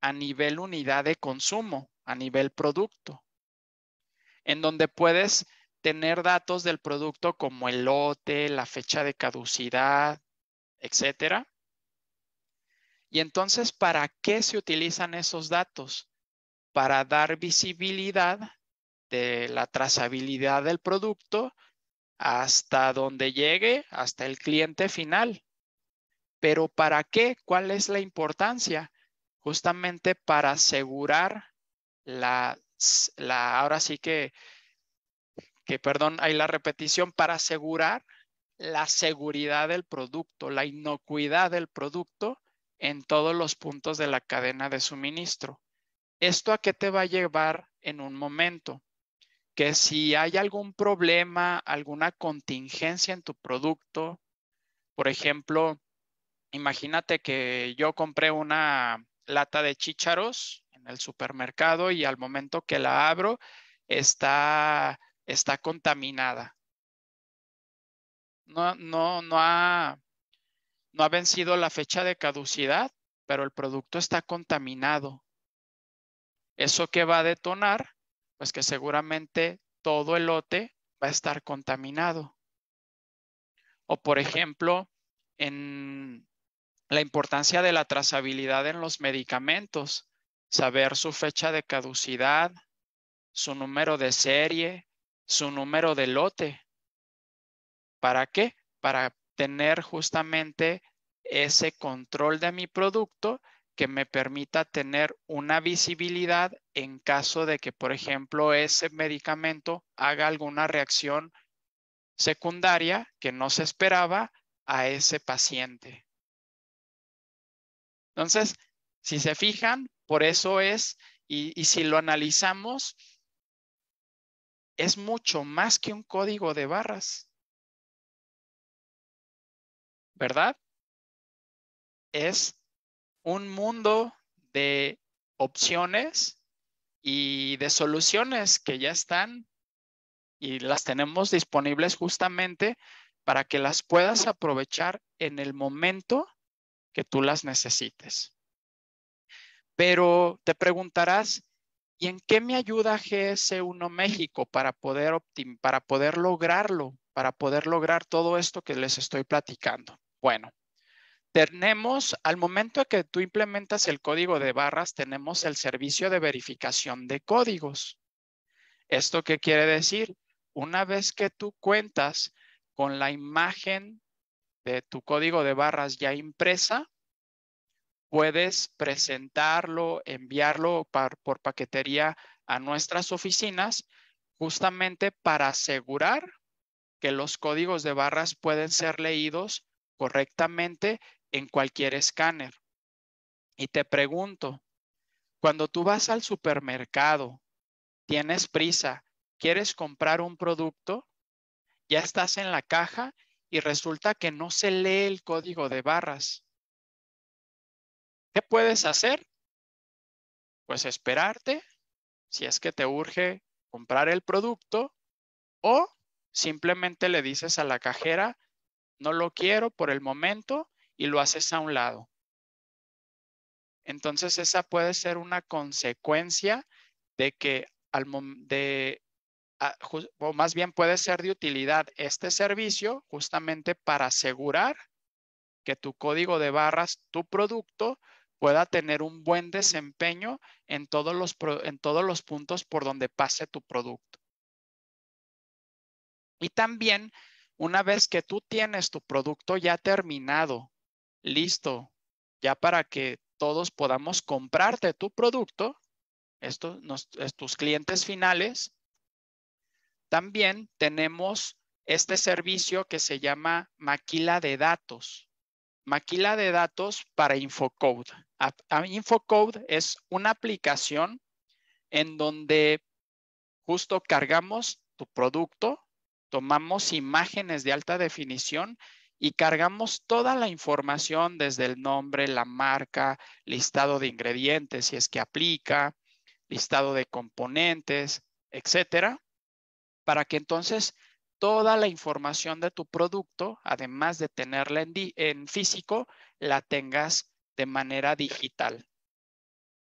a nivel unidad de consumo, a nivel producto en donde puedes tener datos del producto como el lote, la fecha de caducidad, etcétera. Y entonces, ¿para qué se utilizan esos datos? Para dar visibilidad de la trazabilidad del producto hasta donde llegue, hasta el cliente final. Pero ¿para qué? ¿Cuál es la importancia? Justamente para asegurar la la, ahora sí que, que, perdón, hay la repetición para asegurar la seguridad del producto, la inocuidad del producto en todos los puntos de la cadena de suministro. ¿Esto a qué te va a llevar en un momento? Que si hay algún problema, alguna contingencia en tu producto, por ejemplo, imagínate que yo compré una lata de chícharos en el supermercado y al momento que la abro está, está contaminada. No, no, no, ha, no ha vencido la fecha de caducidad, pero el producto está contaminado. ¿Eso que va a detonar? Pues que seguramente todo el lote va a estar contaminado. O por ejemplo, en la importancia de la trazabilidad en los medicamentos saber su fecha de caducidad, su número de serie, su número de lote. ¿Para qué? Para tener justamente ese control de mi producto que me permita tener una visibilidad en caso de que, por ejemplo, ese medicamento haga alguna reacción secundaria que no se esperaba a ese paciente. Entonces, si se fijan, por eso es, y, si lo analizamos, es mucho más que un código de barras. ¿Verdad? Es un mundo de opciones y de soluciones que ya están y las tenemos disponibles justamente para que las puedas aprovechar en el momento que tú las necesites. Pero te preguntarás, ¿y en qué me ayuda GS1 México para poder, para poder lograrlo, para poder lograr todo esto que les estoy platicando? Bueno, tenemos, al momento que tú implementas el código de barras, tenemos el servicio de verificación de códigos. ¿Esto qué quiere decir? Una vez que tú cuentas con la imagen de tu código de barras ya impresa, puedes presentarlo, enviarlo por paquetería a nuestras oficinas, justamente para asegurar que los códigos de barras pueden ser leídos correctamente en cualquier escáner. Y te pregunto, cuando tú vas al supermercado, tienes prisa, quieres comprar un producto, ya estás en la caja y resulta que no se lee el código de barras. ¿Qué puedes hacer? Pues esperarte, si es que te urge comprar el producto, o simplemente le dices a la cajera, no lo quiero por el momento y lo haces a un lado. Entonces esa puede ser una consecuencia de que al de o más bien puede ser de utilidad este servicio justamente para asegurar que tu código de barras, tu producto pueda tener un buen desempeño en todos los, puntos por donde pase tu producto. Y también, una vez que tú tienes tu producto ya terminado, listo, ya para que todos podamos comprarte tu producto, estos tus clientes finales, también tenemos este servicio que se llama maquila de datos maquila de datos para Infocode. Infocode es una aplicación en donde justo cargamos tu producto, tomamos imágenes de alta definición y cargamos toda la información desde el nombre, la marca, listado de ingredientes, si es que aplica, listado de componentes, etcétera, para que entonces toda la información de tu producto, además de tenerla en, físico, la tengas de manera digital.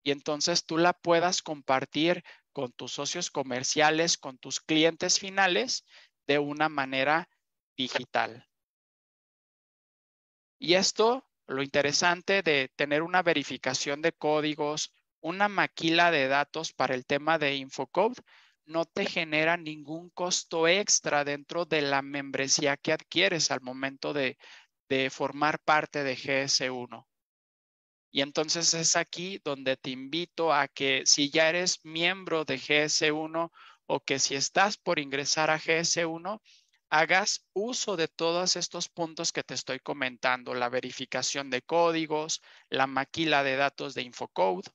Y entonces tú la puedas compartir con tus socios comerciales, con tus clientes finales, de una manera digital. Y esto, lo interesante de tener una verificación de códigos, una maquila de datos para el tema de Infocode, no te genera ningún costo extra dentro de la membresía que adquieres al momento de, formar parte de GS1. Y entonces es aquí donde te invito a que si ya eres miembro de GS1 o que si estás por ingresar a GS1, hagas uso de todos estos puntos que te estoy comentando, la verificación de códigos, la maquila de datos de Infocode,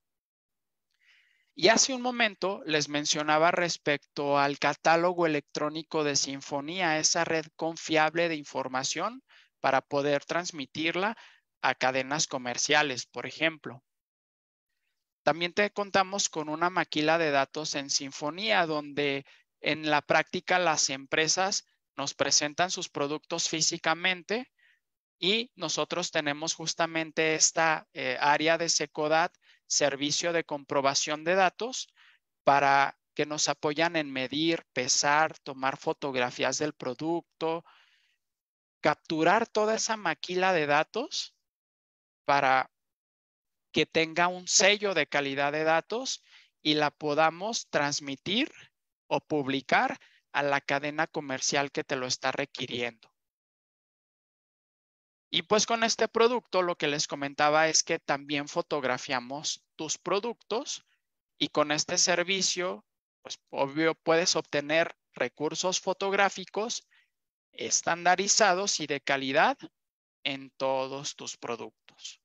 y hace un momento les mencionaba respecto al catálogo electrónico de Sinfonía, esa red confiable de información para poder transmitirla a cadenas comerciales, por ejemplo. También te contamos con una maquila de datos en Sinfonía, donde en la práctica las empresas nos presentan sus productos físicamente y nosotros tenemos justamente esta eh, área de Secodat servicio de comprobación de datos para que nos apoyan en medir, pesar, tomar fotografías del producto, capturar toda esa maquila de datos para que tenga un sello de calidad de datos y la podamos transmitir o publicar a la cadena comercial que te lo está requiriendo. Y pues con este producto lo que les comentaba es que también fotografiamos tus productos y con este servicio, pues obvio, puedes obtener recursos fotográficos estandarizados y de calidad en todos tus productos.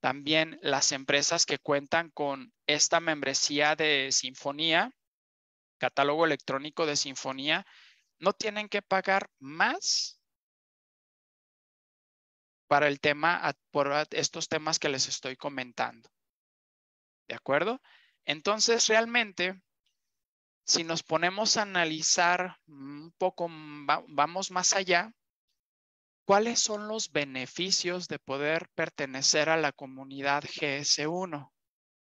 También las empresas que cuentan con esta membresía de Sinfonía, catálogo electrónico de Sinfonía, no tienen que pagar más para el tema, por estos temas que les estoy comentando. ¿De acuerdo? Entonces, realmente, si nos ponemos a analizar un poco, vamos más allá, ¿cuáles son los beneficios de poder pertenecer a la comunidad GS1?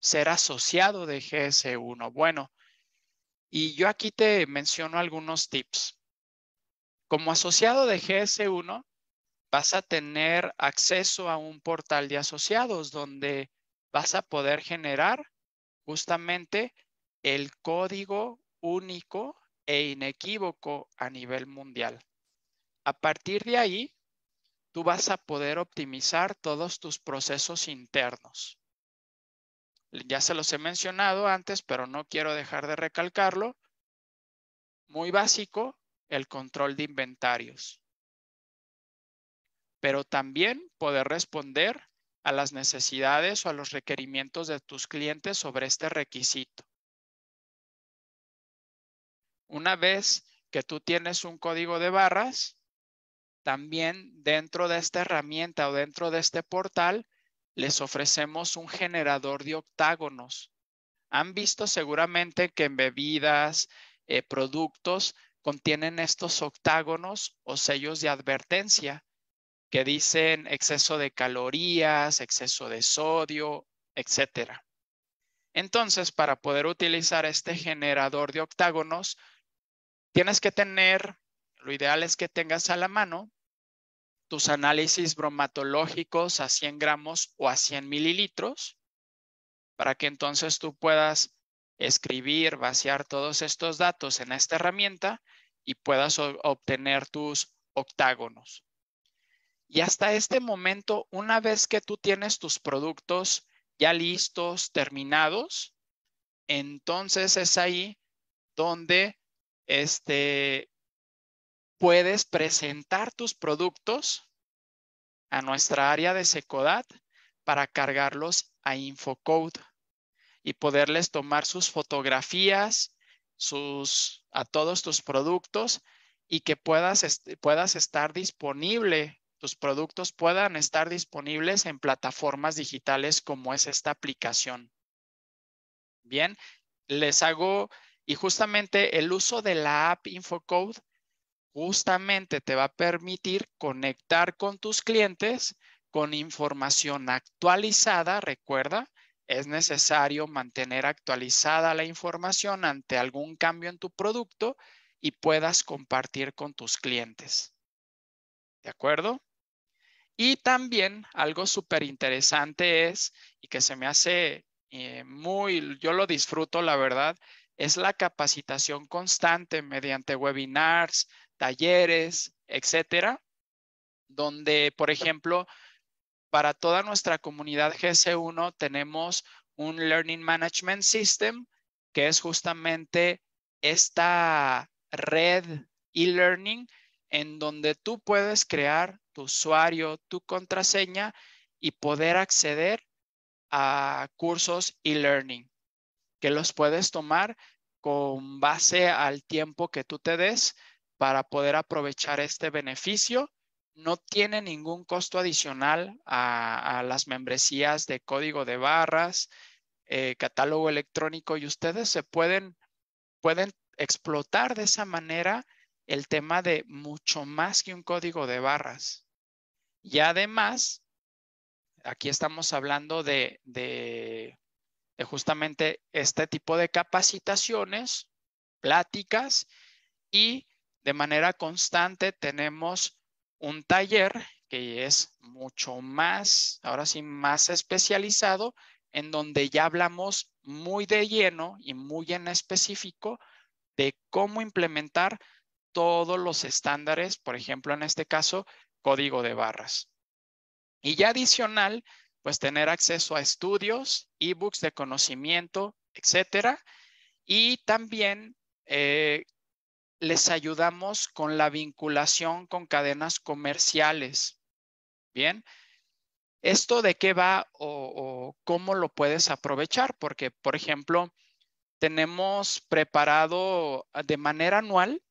Ser asociado de GS1. Bueno, y yo aquí te menciono algunos tips. Como asociado de GS1, vas a tener acceso a un portal de asociados donde vas a poder generar justamente el código único e inequívoco a nivel mundial. A partir de ahí, tú vas a poder optimizar todos tus procesos internos. Ya se los he mencionado antes, pero no quiero dejar de recalcarlo. Muy básico, el control de inventarios pero también poder responder a las necesidades o a los requerimientos de tus clientes sobre este requisito. Una vez que tú tienes un código de barras, también dentro de esta herramienta o dentro de este portal, les ofrecemos un generador de octágonos. Han visto seguramente que en bebidas, eh, productos, contienen estos octágonos o sellos de advertencia que dicen exceso de calorías, exceso de sodio, etc. Entonces, para poder utilizar este generador de octágonos, tienes que tener, lo ideal es que tengas a la mano tus análisis bromatológicos a 100 gramos o a 100 mililitros, para que entonces tú puedas escribir, vaciar todos estos datos en esta herramienta y puedas obtener tus octágonos. Y hasta este momento, una vez que tú tienes tus productos ya listos, terminados, entonces es ahí donde este, puedes presentar tus productos a nuestra área de Secodat para cargarlos a Infocode y poderles tomar sus fotografías, sus, a todos tus productos y que puedas, este, puedas estar disponible tus productos puedan estar disponibles en plataformas digitales como es esta aplicación. Bien, les hago y justamente el uso de la app Infocode justamente te va a permitir conectar con tus clientes con información actualizada. Recuerda, es necesario mantener actualizada la información ante algún cambio en tu producto y puedas compartir con tus clientes. ¿De acuerdo? Y también algo súper interesante es, y que se me hace eh, muy, yo lo disfruto, la verdad, es la capacitación constante mediante webinars, talleres, etcétera, donde, por ejemplo, para toda nuestra comunidad gs 1 tenemos un Learning Management System, que es justamente esta red e-learning en donde tú puedes crear tu usuario, tu contraseña y poder acceder a cursos e-learning, que los puedes tomar con base al tiempo que tú te des para poder aprovechar este beneficio. No tiene ningún costo adicional a, las membresías de código de barras, eh, catálogo electrónico y ustedes se pueden explotar de esa manera el tema de mucho más que un código de barras. Y además, aquí estamos hablando de, justamente este tipo de capacitaciones, pláticas y de manera constante tenemos un taller que es mucho más, ahora sí, más especializado, en donde ya hablamos muy de lleno y muy en específico de cómo implementar todos los estándares, por ejemplo, en este caso, código de barras. Y ya adicional, pues tener acceso a estudios, ebooks de conocimiento, etcétera. Y también eh, les ayudamos con la vinculación con cadenas comerciales. Bien. ¿Esto de qué va o cómo lo puedes aprovechar? Porque, por ejemplo, tenemos preparado de manera anual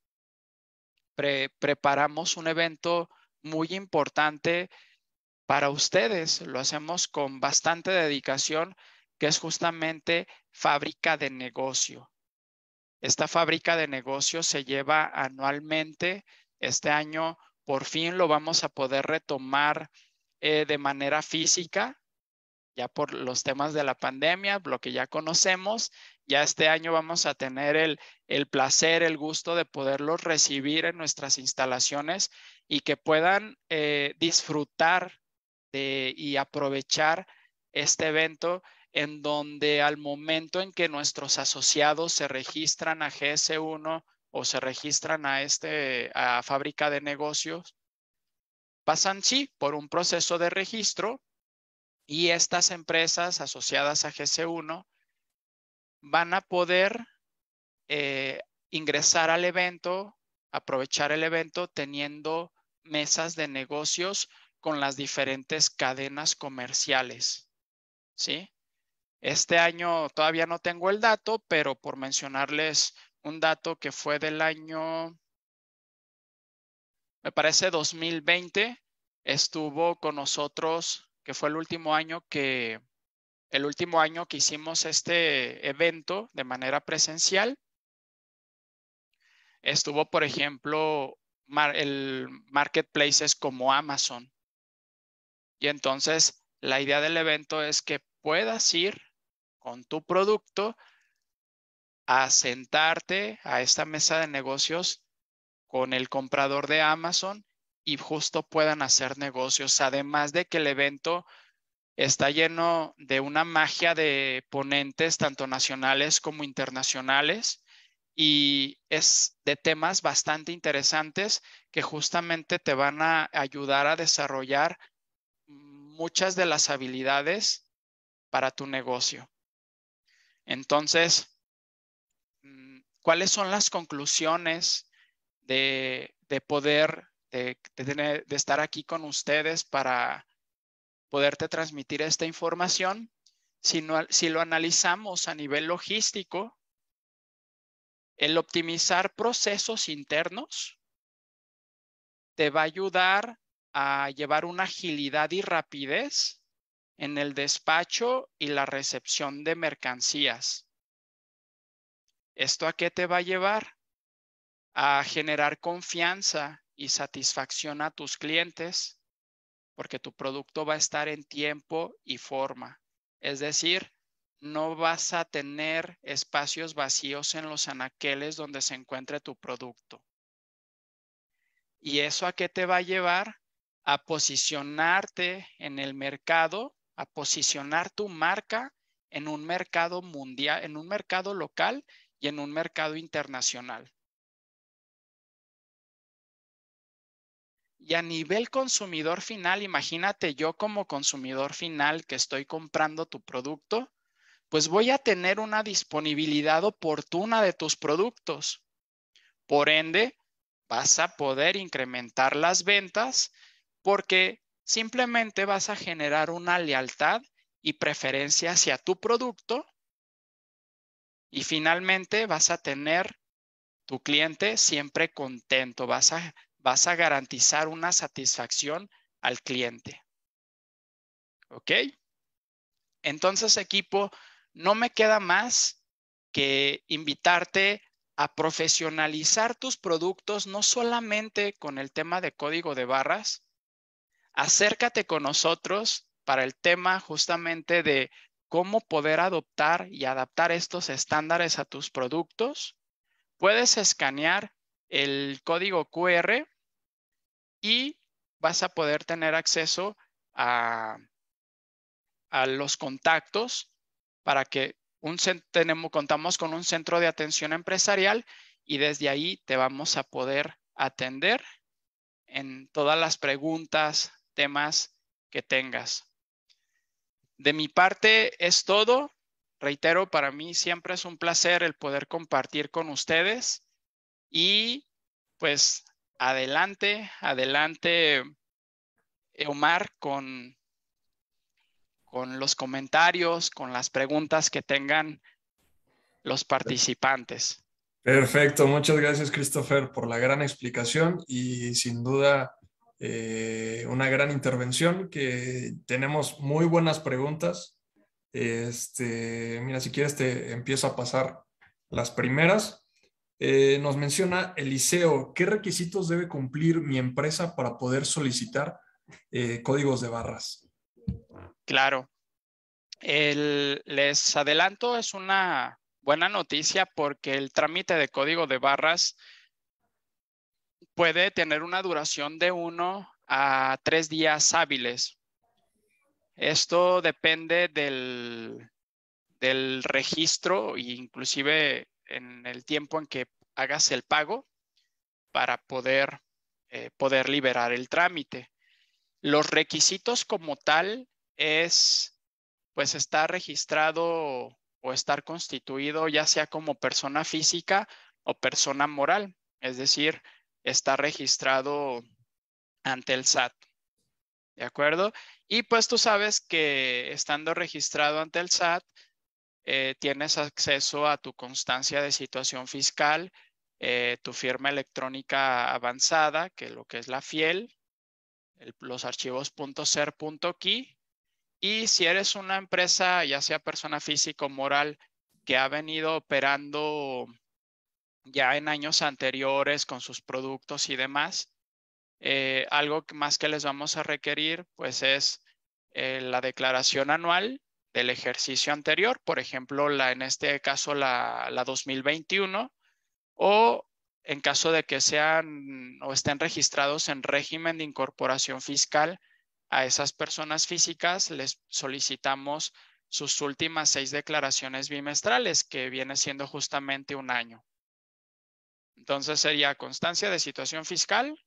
preparamos un evento muy importante para ustedes. Lo hacemos con bastante dedicación, que es justamente fábrica de negocio. Esta fábrica de negocio se lleva anualmente. Este año por fin lo vamos a poder retomar eh, de manera física ya por los temas de la pandemia, lo que ya conocemos. Ya este año vamos a tener el, placer, el gusto de poderlos recibir en nuestras instalaciones y que puedan eh, disfrutar y aprovechar este evento en donde al momento en que nuestros asociados se registran a GS1 o se registran a este a fábrica de negocios, pasan sí por un proceso de registro y estas empresas asociadas a GC1 van a poder eh, ingresar al evento, aprovechar el evento teniendo mesas de negocios con las diferentes cadenas comerciales. ¿Sí? Este año todavía no tengo el dato, pero por mencionarles un dato que fue del año, me parece 2020, estuvo con nosotros que fue el último año que, el último año que hicimos este evento de manera presencial. Estuvo, por ejemplo, el marketplaces como Amazon. Y entonces la idea del evento es que puedas ir con tu producto a sentarte a esta mesa de negocios con el comprador de Amazon y justo puedan hacer negocios, además de que el evento está lleno de una magia de ponentes, tanto nacionales como internacionales, y es de temas bastante interesantes que justamente te van a ayudar a desarrollar muchas de las habilidades para tu negocio. Entonces, mm, ¿cuáles son las conclusiones de, de poder de, estar aquí con ustedes para poderte transmitir esta información. Si, si lo analizamos a nivel logístico, el optimizar procesos internos te va a ayudar a llevar una agilidad y rapidez en el despacho y la recepción de mercancías. ¿Esto a qué te va a llevar? A generar confianza y satisfacción a tus clientes porque tu producto va a estar en tiempo y forma. Es decir, no vas a tener espacios vacíos en los anaqueles donde se encuentre tu producto. ¿Y eso a qué te va a llevar? A posicionarte en el mercado, a posicionar tu marca en un mercado mundial, en un mercado local y en un mercado internacional. Y a nivel consumidor final, imagínate yo como consumidor final que estoy comprando tu producto, pues voy a tener una disponibilidad oportuna de tus productos. Por ende, vas a poder incrementar las ventas porque simplemente vas a generar una lealtad y preferencia hacia tu producto y finalmente vas a tener tu cliente siempre contento, vas a vas a garantizar una satisfacción al cliente. ¿Ok? Entonces, equipo, no me queda más que invitarte a profesionalizar tus productos no solamente con el tema de código de barras. Acércate con nosotros para el tema justamente de cómo poder adoptar y adaptar estos estándares a tus productos. Puedes escanear el código QR y vas a poder tener acceso a, los contactos para que un, tenemos, contamos con un centro de atención empresarial y desde ahí te vamos a poder atender en todas las preguntas, temas que tengas. De mi parte es todo. Reitero, para mí siempre es un placer el poder compartir con ustedes y pues adelante, adelante, Omar, con, con los comentarios, con las preguntas que tengan los participantes. Perfecto, muchas gracias Christopher por la gran explicación y sin duda eh, una gran intervención que tenemos muy buenas preguntas. Este, mira, si quieres te empiezo a pasar las primeras. Eh, nos menciona Eliseo, ¿qué requisitos debe cumplir mi empresa para poder solicitar eh, códigos de barras? Claro. El, les adelanto, es una buena noticia porque el trámite de código de barras puede tener una duración de uno a tres días hábiles. Esto depende del, del registro e inclusive en el tiempo en que hagas el pago para poder, eh, poder liberar el trámite. Los requisitos como tal es, pues, estar registrado o estar constituido ya sea como persona física o persona moral, es decir, estar registrado ante el SAT. ¿De acuerdo? Y pues tú sabes que estando registrado ante el SAT, eh, tienes acceso a tu constancia de situación fiscal, eh, tu firma electrónica avanzada, que lo que es la fiel, los archivos .ser.key, y si eres una empresa, ya sea persona física o moral, que ha venido operando ya en años anteriores con sus productos y demás, eh, algo más que les vamos a requerir, pues es la declaración anual del ejercicio anterior, por ejemplo, en este caso la, la 2021, o en caso de que sean o estén registrados en régimen de incorporación fiscal a esas personas físicas, les solicitamos sus últimas seis declaraciones bimestrales, que viene siendo justamente un año. Entonces sería constancia de situación fiscal,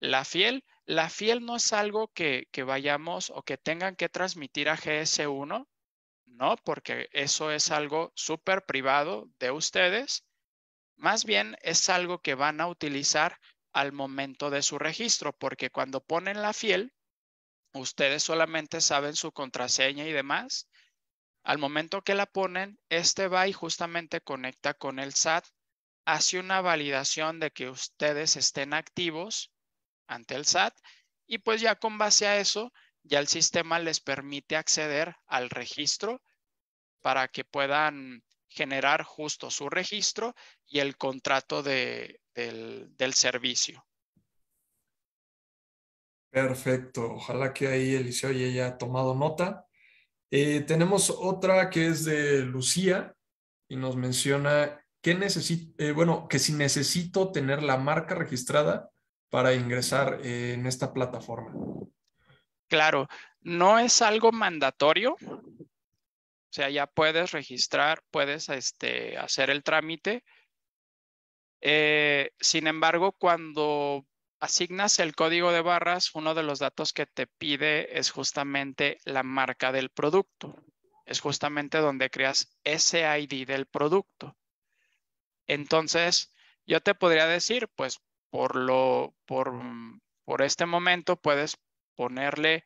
la fiel la fiel no es algo que, vayamos o que tengan que transmitir a GS1, ¿no? Porque eso es algo súper privado de ustedes. Más bien es algo que van a utilizar al momento de su registro, porque cuando ponen la fiel, ustedes solamente saben su contraseña y demás. Al momento que la ponen, este va y justamente conecta con el SAT, hace una validación de que ustedes estén activos ante el SAT y pues ya con base a eso, ya el sistema les permite acceder al registro para que puedan generar justo su registro y el contrato de, del, servicio. Perfecto, ojalá que ahí Eliseo ya haya tomado nota. Eh, tenemos otra que es de Lucía y nos menciona que necesito, eh, bueno, que si necesito tener la marca registrada para ingresar eh, en esta plataforma. Claro, no es algo mandatorio. O sea, ya puedes registrar, puedes este, hacer el trámite. Eh, sin embargo, cuando asignas el código de barras, uno de los datos que te pide es justamente la marca del producto. Es justamente donde creas ese ID del producto. Entonces, yo te podría decir, pues Mm, por, este momento puedes ponerle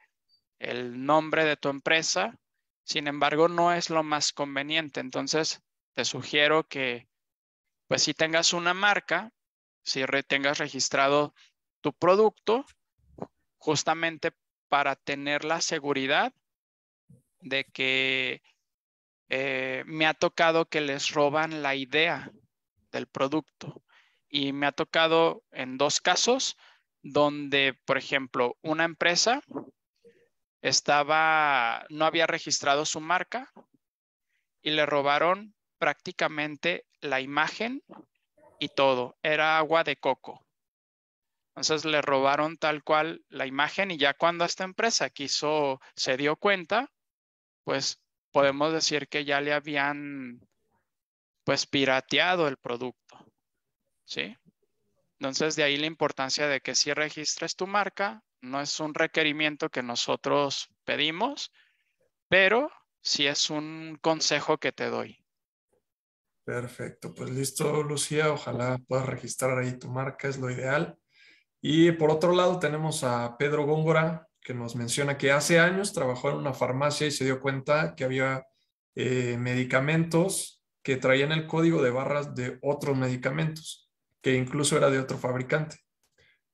el nombre de tu empresa, sin embargo no es lo más conveniente, entonces te sugiero que pues si tengas una marca, si tengas registrado tu producto, justamente para tener la seguridad de que eh, me ha tocado que les roban la idea del producto y me ha tocado en dos casos donde, por ejemplo, una empresa estaba, no había registrado su marca y le robaron prácticamente la imagen y todo. Era agua de coco. Entonces le robaron tal cual la imagen y ya cuando esta empresa quiso, se dio cuenta, pues podemos decir que ya le habían pues pirateado el producto. ¿sí? Entonces, de ahí la importancia de que si registres tu marca, no es un requerimiento que nosotros pedimos, pero sí es un consejo que te doy. Perfecto, pues listo, Lucía. Ojalá puedas registrar ahí tu marca, es lo ideal. Y por otro lado, tenemos a Pedro Góngora, que nos menciona que hace años trabajó en una farmacia y se dio cuenta que había eh, medicamentos que traían el código de barras de otros medicamentos que incluso era de otro fabricante.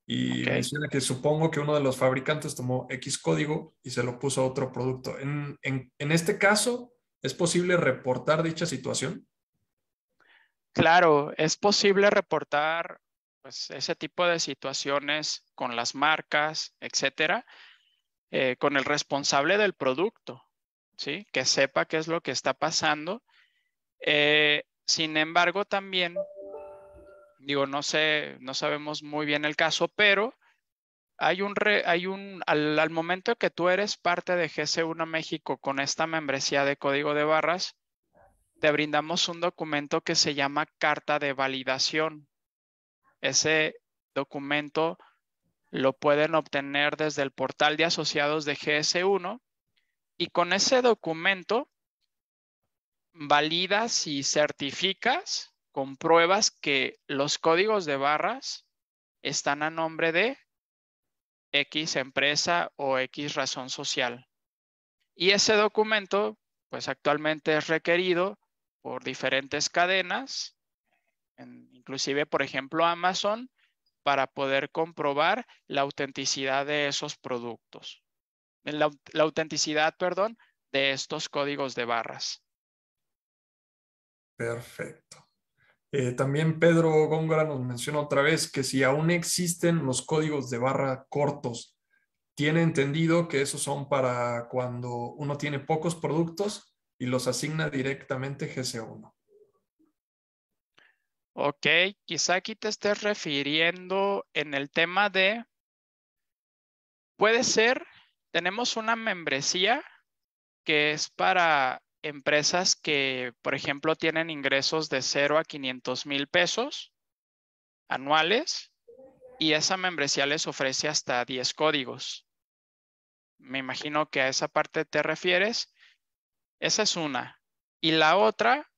Y que supongo que uno de los fabricantes tomó X código y se lo puso a otro producto. En, en, este caso, ¿es posible reportar dicha situación? Claro, es posible reportar pues, ese tipo de situaciones con las marcas, etcétera, eh, con el responsable del producto, ¿sí? Que sepa qué es lo que está pasando. Eh, sin embargo, también digo, no sé, no sabemos muy bien el caso, pero hay un, hay un al, momento que tú eres parte de gs 1 México con esta membresía de código de barras, te brindamos un documento que se llama carta de validación. Ese documento lo pueden obtener desde el portal de asociados de GS1 y con ese documento validas y certificas compruebas que los códigos de barras están a nombre de X empresa o X razón social. Y ese documento, pues actualmente es requerido por diferentes cadenas, inclusive, por ejemplo, Amazon, para poder comprobar la autenticidad de esos productos, la, la autenticidad, perdón, de estos códigos de barras. Perfecto. Eh, también Pedro Góngora nos menciona otra vez que si aún existen los códigos de barra cortos, tiene entendido que esos son para cuando uno tiene pocos productos y los asigna directamente GC1. Ok, quizá aquí te estés refiriendo en el tema de, puede ser, tenemos una membresía que es para empresas que, por ejemplo, tienen ingresos de 0 a 500 mil pesos anuales y esa membresía les ofrece hasta 10 códigos. Me imagino que a esa parte te refieres. Esa es una. Y la otra,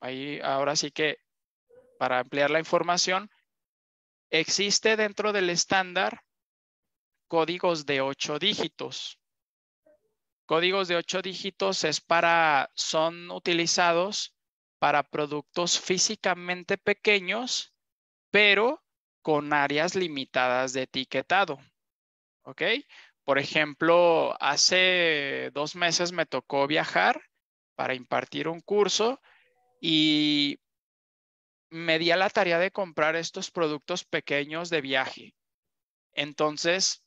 ahí ahora sí que para ampliar la información, existe dentro del estándar códigos de 8 dígitos Códigos de ocho dígitos es para, son utilizados para productos físicamente pequeños, pero con áreas limitadas de etiquetado. ¿Ok? Por ejemplo, hace dos meses me tocó viajar para impartir un curso y me di a la tarea de comprar estos productos pequeños de viaje. Entonces,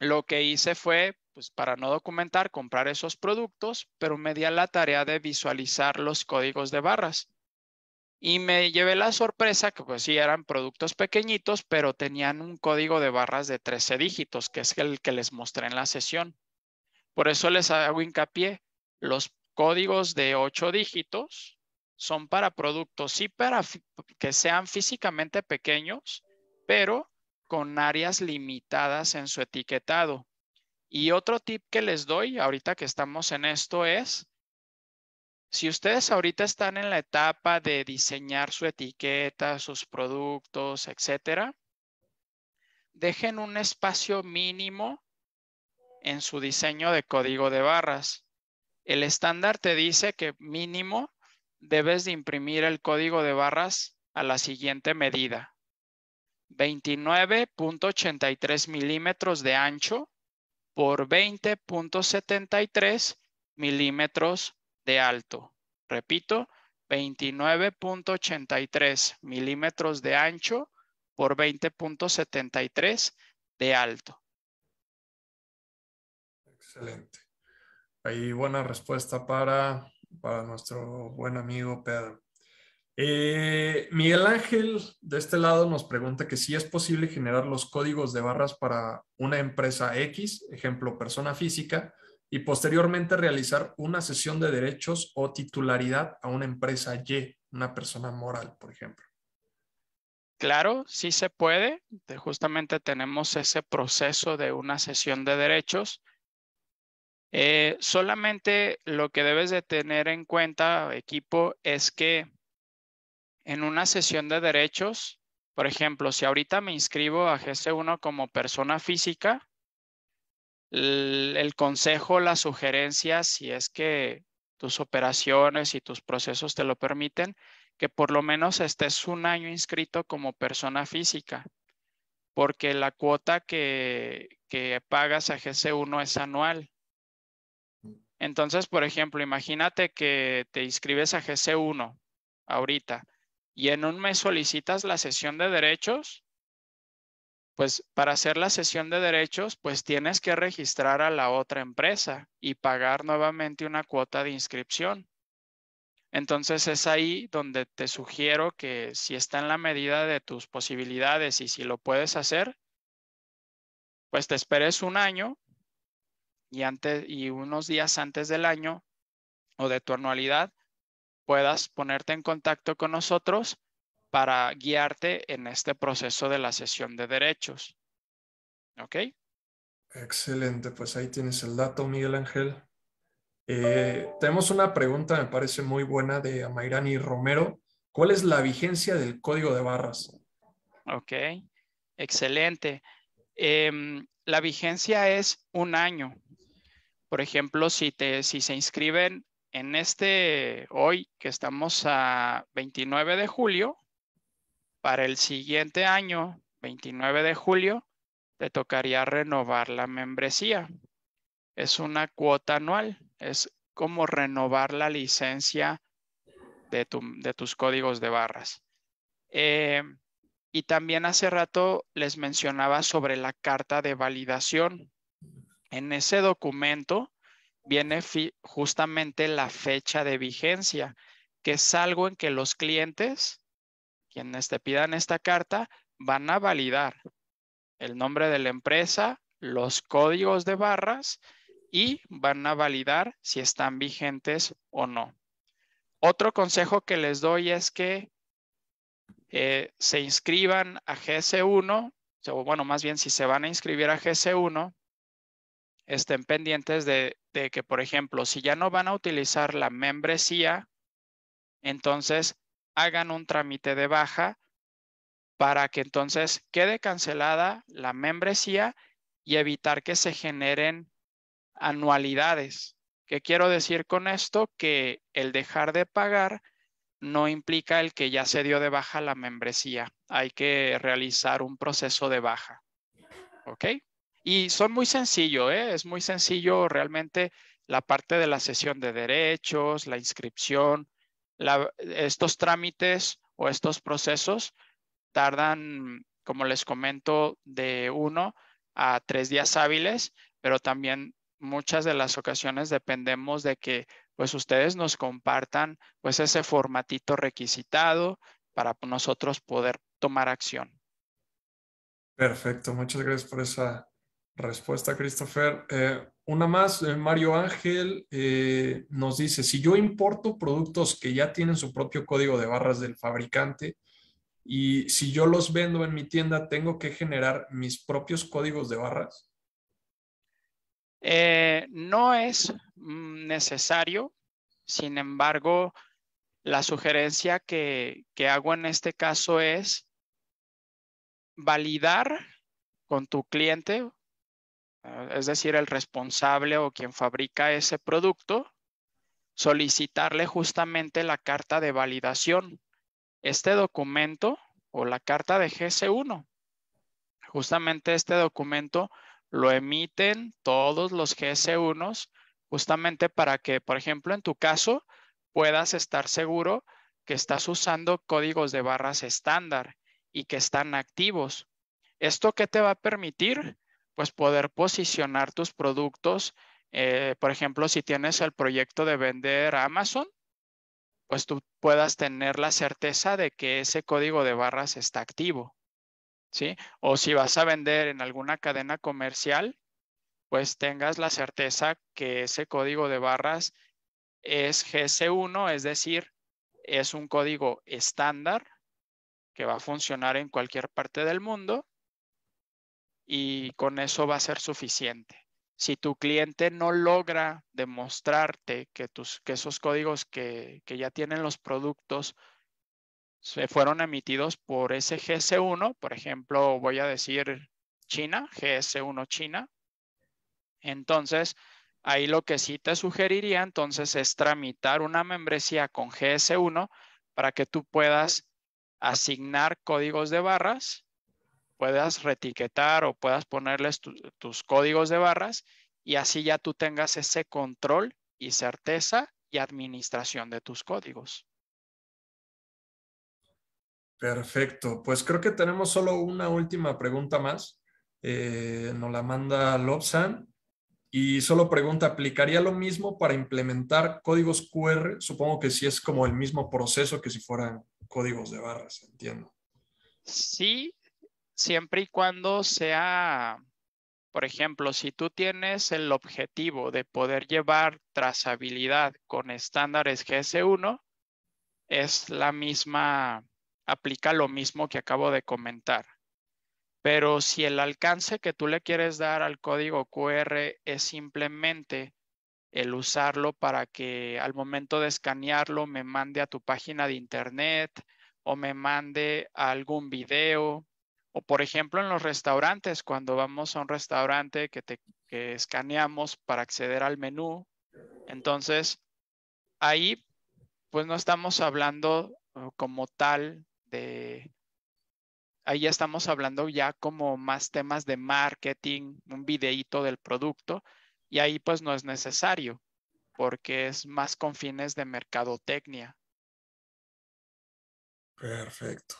lo que hice fue pues para no documentar, comprar esos productos, pero me di a la tarea de visualizar los códigos de barras. Y me llevé la sorpresa que pues sí eran productos pequeñitos, pero tenían un código de barras de 13 dígitos, que es el que les mostré en la sesión. Por eso les hago hincapié, los códigos de 8 dígitos son para productos sí para que sean físicamente pequeños, pero con áreas limitadas en su etiquetado. Y otro tip que les doy ahorita que estamos en esto es, si ustedes ahorita están en la etapa de diseñar su etiqueta, sus productos, etcétera, dejen un espacio mínimo en su diseño de código de barras. El estándar te dice que mínimo debes de imprimir el código de barras a la siguiente medida. 29.83 milímetros de ancho por 20.73 milímetros de alto. Repito, 29.83 milímetros de ancho por 20.73 de alto. Excelente. Ahí buena respuesta para, para nuestro buen amigo Pedro. Eh, Miguel Ángel, de este lado, nos pregunta que si es posible generar los códigos de barras para una empresa X, ejemplo, persona física, y posteriormente realizar una sesión de derechos o titularidad a una empresa Y, una persona moral, por ejemplo. Claro, sí se puede. Justamente tenemos ese proceso de una sesión de derechos. Eh, solamente lo que debes de tener en cuenta, equipo, es que en una sesión de derechos, por ejemplo, si ahorita me inscribo a GC1 como persona física, el, consejo, la sugerencia, si es que tus operaciones y tus procesos te lo permiten, que por lo menos estés un año inscrito como persona física, porque la cuota que, que pagas a GC1 es anual. Mm. Entonces, por ejemplo, imagínate que te inscribes a GC1 ahorita y en un mes solicitas la sesión de derechos, pues para hacer la sesión de derechos, pues tienes que registrar a la otra empresa y pagar nuevamente una cuota de inscripción. Entonces es ahí donde te sugiero que si está en la medida de tus posibilidades y si lo puedes hacer, pues te esperes un año y, antes, y unos días antes del año o de tu anualidad, puedas ponerte en contacto con nosotros para guiarte en este proceso de la sesión de derechos. ¿Ok? Excelente, pues ahí tienes el dato, Miguel Ángel. Eh, tenemos una pregunta, me parece muy buena, de Amairani Romero. ¿Cuál es la vigencia del código de barras? Ok, excelente. Em, la vigencia es un año. Por ejemplo, si, si se inscriben en este hoy que estamos a 29 de julio, para el siguiente año, 29 de julio, te tocaría renovar la membresía. Es una cuota anual, es como renovar la licencia de, tus códigos de barras. Eh, y también hace rato les mencionaba sobre la carta de validación. En ese documento, viene justamente la fecha de vigencia, que es algo en que los clientes, quienes te pidan esta carta, van a validar el nombre de la empresa, los códigos de barras y van a validar si están vigentes o no. Otro consejo que les doy es que eh, se inscriban a GS1, o bueno, más bien si se van a inscribir a GS1, estén pendientes de, que, por ejemplo, si ya no van a utilizar la membresía, entonces hagan un trámite de baja para que entonces quede cancelada la membresía y evitar que se generen anualidades. ¿Qué quiero decir con esto? Que el dejar de pagar no implica el que ya se dio de baja la membresía. Hay que realizar un proceso de baja. ¿Ok? Y son muy sencillos, ¿eh? es muy sencillo realmente la parte de la sesión de derechos, la inscripción, estos trámites o estos procesos tardan, como les comento, de uno a tres días hábiles, pero también muchas de las ocasiones dependemos de que pues ustedes nos compartan pues ese formatito requisitado para nosotros poder tomar acción. Perfecto, muchas gracias por esa Respuesta, Christopher. Eh, una más, eh, Mario Ángel eh, nos dice, si yo importo productos que ya tienen su propio código de barras del fabricante y si yo los vendo en mi tienda, ¿tengo que generar mis propios códigos de barras? no es mm, necesario, sin embargo, la sugerencia que, que hago en este caso es validar con tu cliente Ah, es decir, el responsable o quien fabrica ese producto, solicitarle justamente la carta de validación. Este documento o la carta de GS1, justamente este documento lo emiten todos los GS1 s justamente para que, por ejemplo, en tu caso puedas estar seguro que estás usando códigos de barras estándar y que están activos. ¿Esto qué te va a permitir? pues poder posicionar tus productos. Eh, por ejemplo, si tienes el proyecto de vender a Amazon, pues tú puedas tener la certeza de que ese código de barras está activo. ¿Sí? O si vas a vender en alguna cadena comercial, pues tengas la certeza que ese código de barras es GS1, es decir, es un código estándar que va a funcionar en cualquier parte del mundo y con eso va a ser suficiente. Si tu cliente no logra demostrarte que, que esos códigos que, que ya tienen los productos se fueron emitidos por ese GS1, por ejemplo, voy a decir China, GS1 China, entonces ahí lo que sí te sugeriría entonces es tramitar una membresía con GS1 para que tú puedas asignar códigos de barras puedas retiquetar o puedas ponerles tus códigos de barras y así ya tú tengas ese control y certeza y administración de tus códigos. Perfecto, pues creo que tenemos solo una última pregunta más. Eh, nos la manda Lobsan y solo pregunta, ¿aplicaría lo mismo para implementar códigos QR? Supongo que sí es como el mismo proceso que si fueran códigos de barras, entiendo. Sí, siempre y cuando sea, por ejemplo, si tú tienes el objetivo de poder llevar trazabilidad con estándares GS1, es la misma, aplica lo mismo que acabo de comentar. Pero si el alcance que tú le quieres dar al código QR es simplemente el usarlo para que al momento de escanearlo me mande a tu página de internet o me mande a algún video o por ejemplo en los restaurantes, cuando vamos a un restaurante que, te, escaneamos para acceder al menú. Entonces, ahí pues no estamos hablando eh, como tal de... Ahí ya estamos hablando ya como más temas de marketing, un videíto del producto, y ahí pues no es necesario, porque es más con fines de mercadotecnia. Perfecto.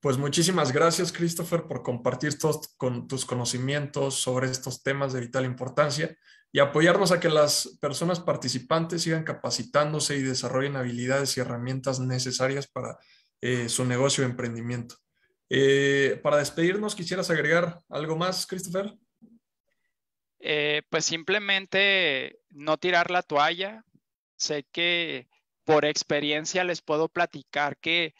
Pues muchísimas gracias, Christopher, por compartir todos con tus conocimientos sobre estos temas de vital importancia y apoyarnos a que las personas participantes sigan capacitándose y desarrollen habilidades y herramientas necesarias para eh, su negocio o emprendimiento. Eh, para despedirnos, ¿quisieras agregar algo más, Christopher? Eh, pues simplemente no tirar la toalla. Sé que por experiencia les puedo platicar que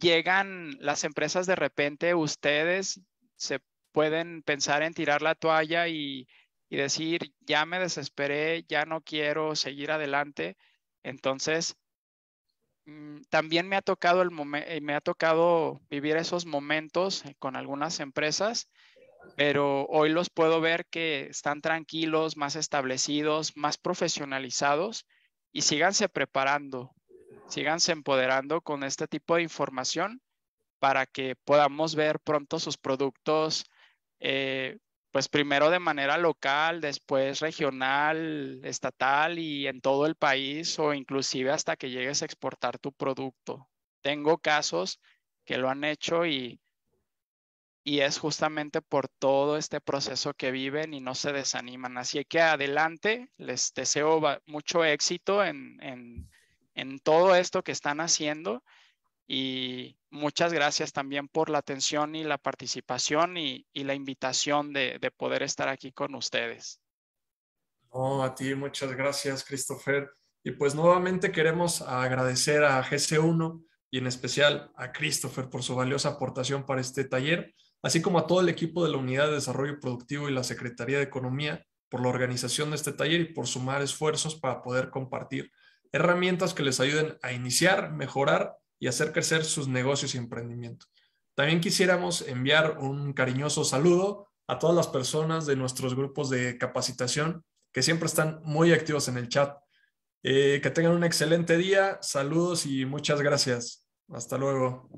llegan las empresas de repente, ustedes se pueden pensar en tirar la toalla y, decir, ya me desesperé, ya no quiero seguir adelante. Entonces, mm, también me ha tocado eh, me ha tocado vivir esos momentos con algunas empresas, pero hoy los puedo ver que están tranquilos, más establecidos, más profesionalizados y síganse preparando síganse empoderando con este tipo de información para que podamos ver pronto sus productos, eh, pues primero de manera local, después regional, estatal y en todo el país o inclusive hasta que llegues a exportar tu producto. Tengo casos que lo han hecho y, es justamente por todo este proceso que viven y no se desaniman. Así que adelante, les deseo mucho éxito en en todo esto que están haciendo y muchas gracias también por la atención y la participación y, la invitación de, de, poder estar aquí con ustedes. No, a ti muchas gracias, Christopher. Y pues nuevamente queremos agradecer a GC1 y en especial a Christopher por su valiosa aportación para este taller, así como a todo el equipo de la Unidad de Desarrollo Productivo y la Secretaría de Economía por la organización de este taller y por sumar esfuerzos para poder compartir herramientas que les ayuden a iniciar, mejorar y hacer crecer sus negocios y emprendimiento. También quisiéramos enviar un cariñoso saludo a todas las personas de nuestros grupos de capacitación que siempre están muy activos en el chat. Eh, que tengan un excelente día, saludos y muchas gracias. Hasta luego.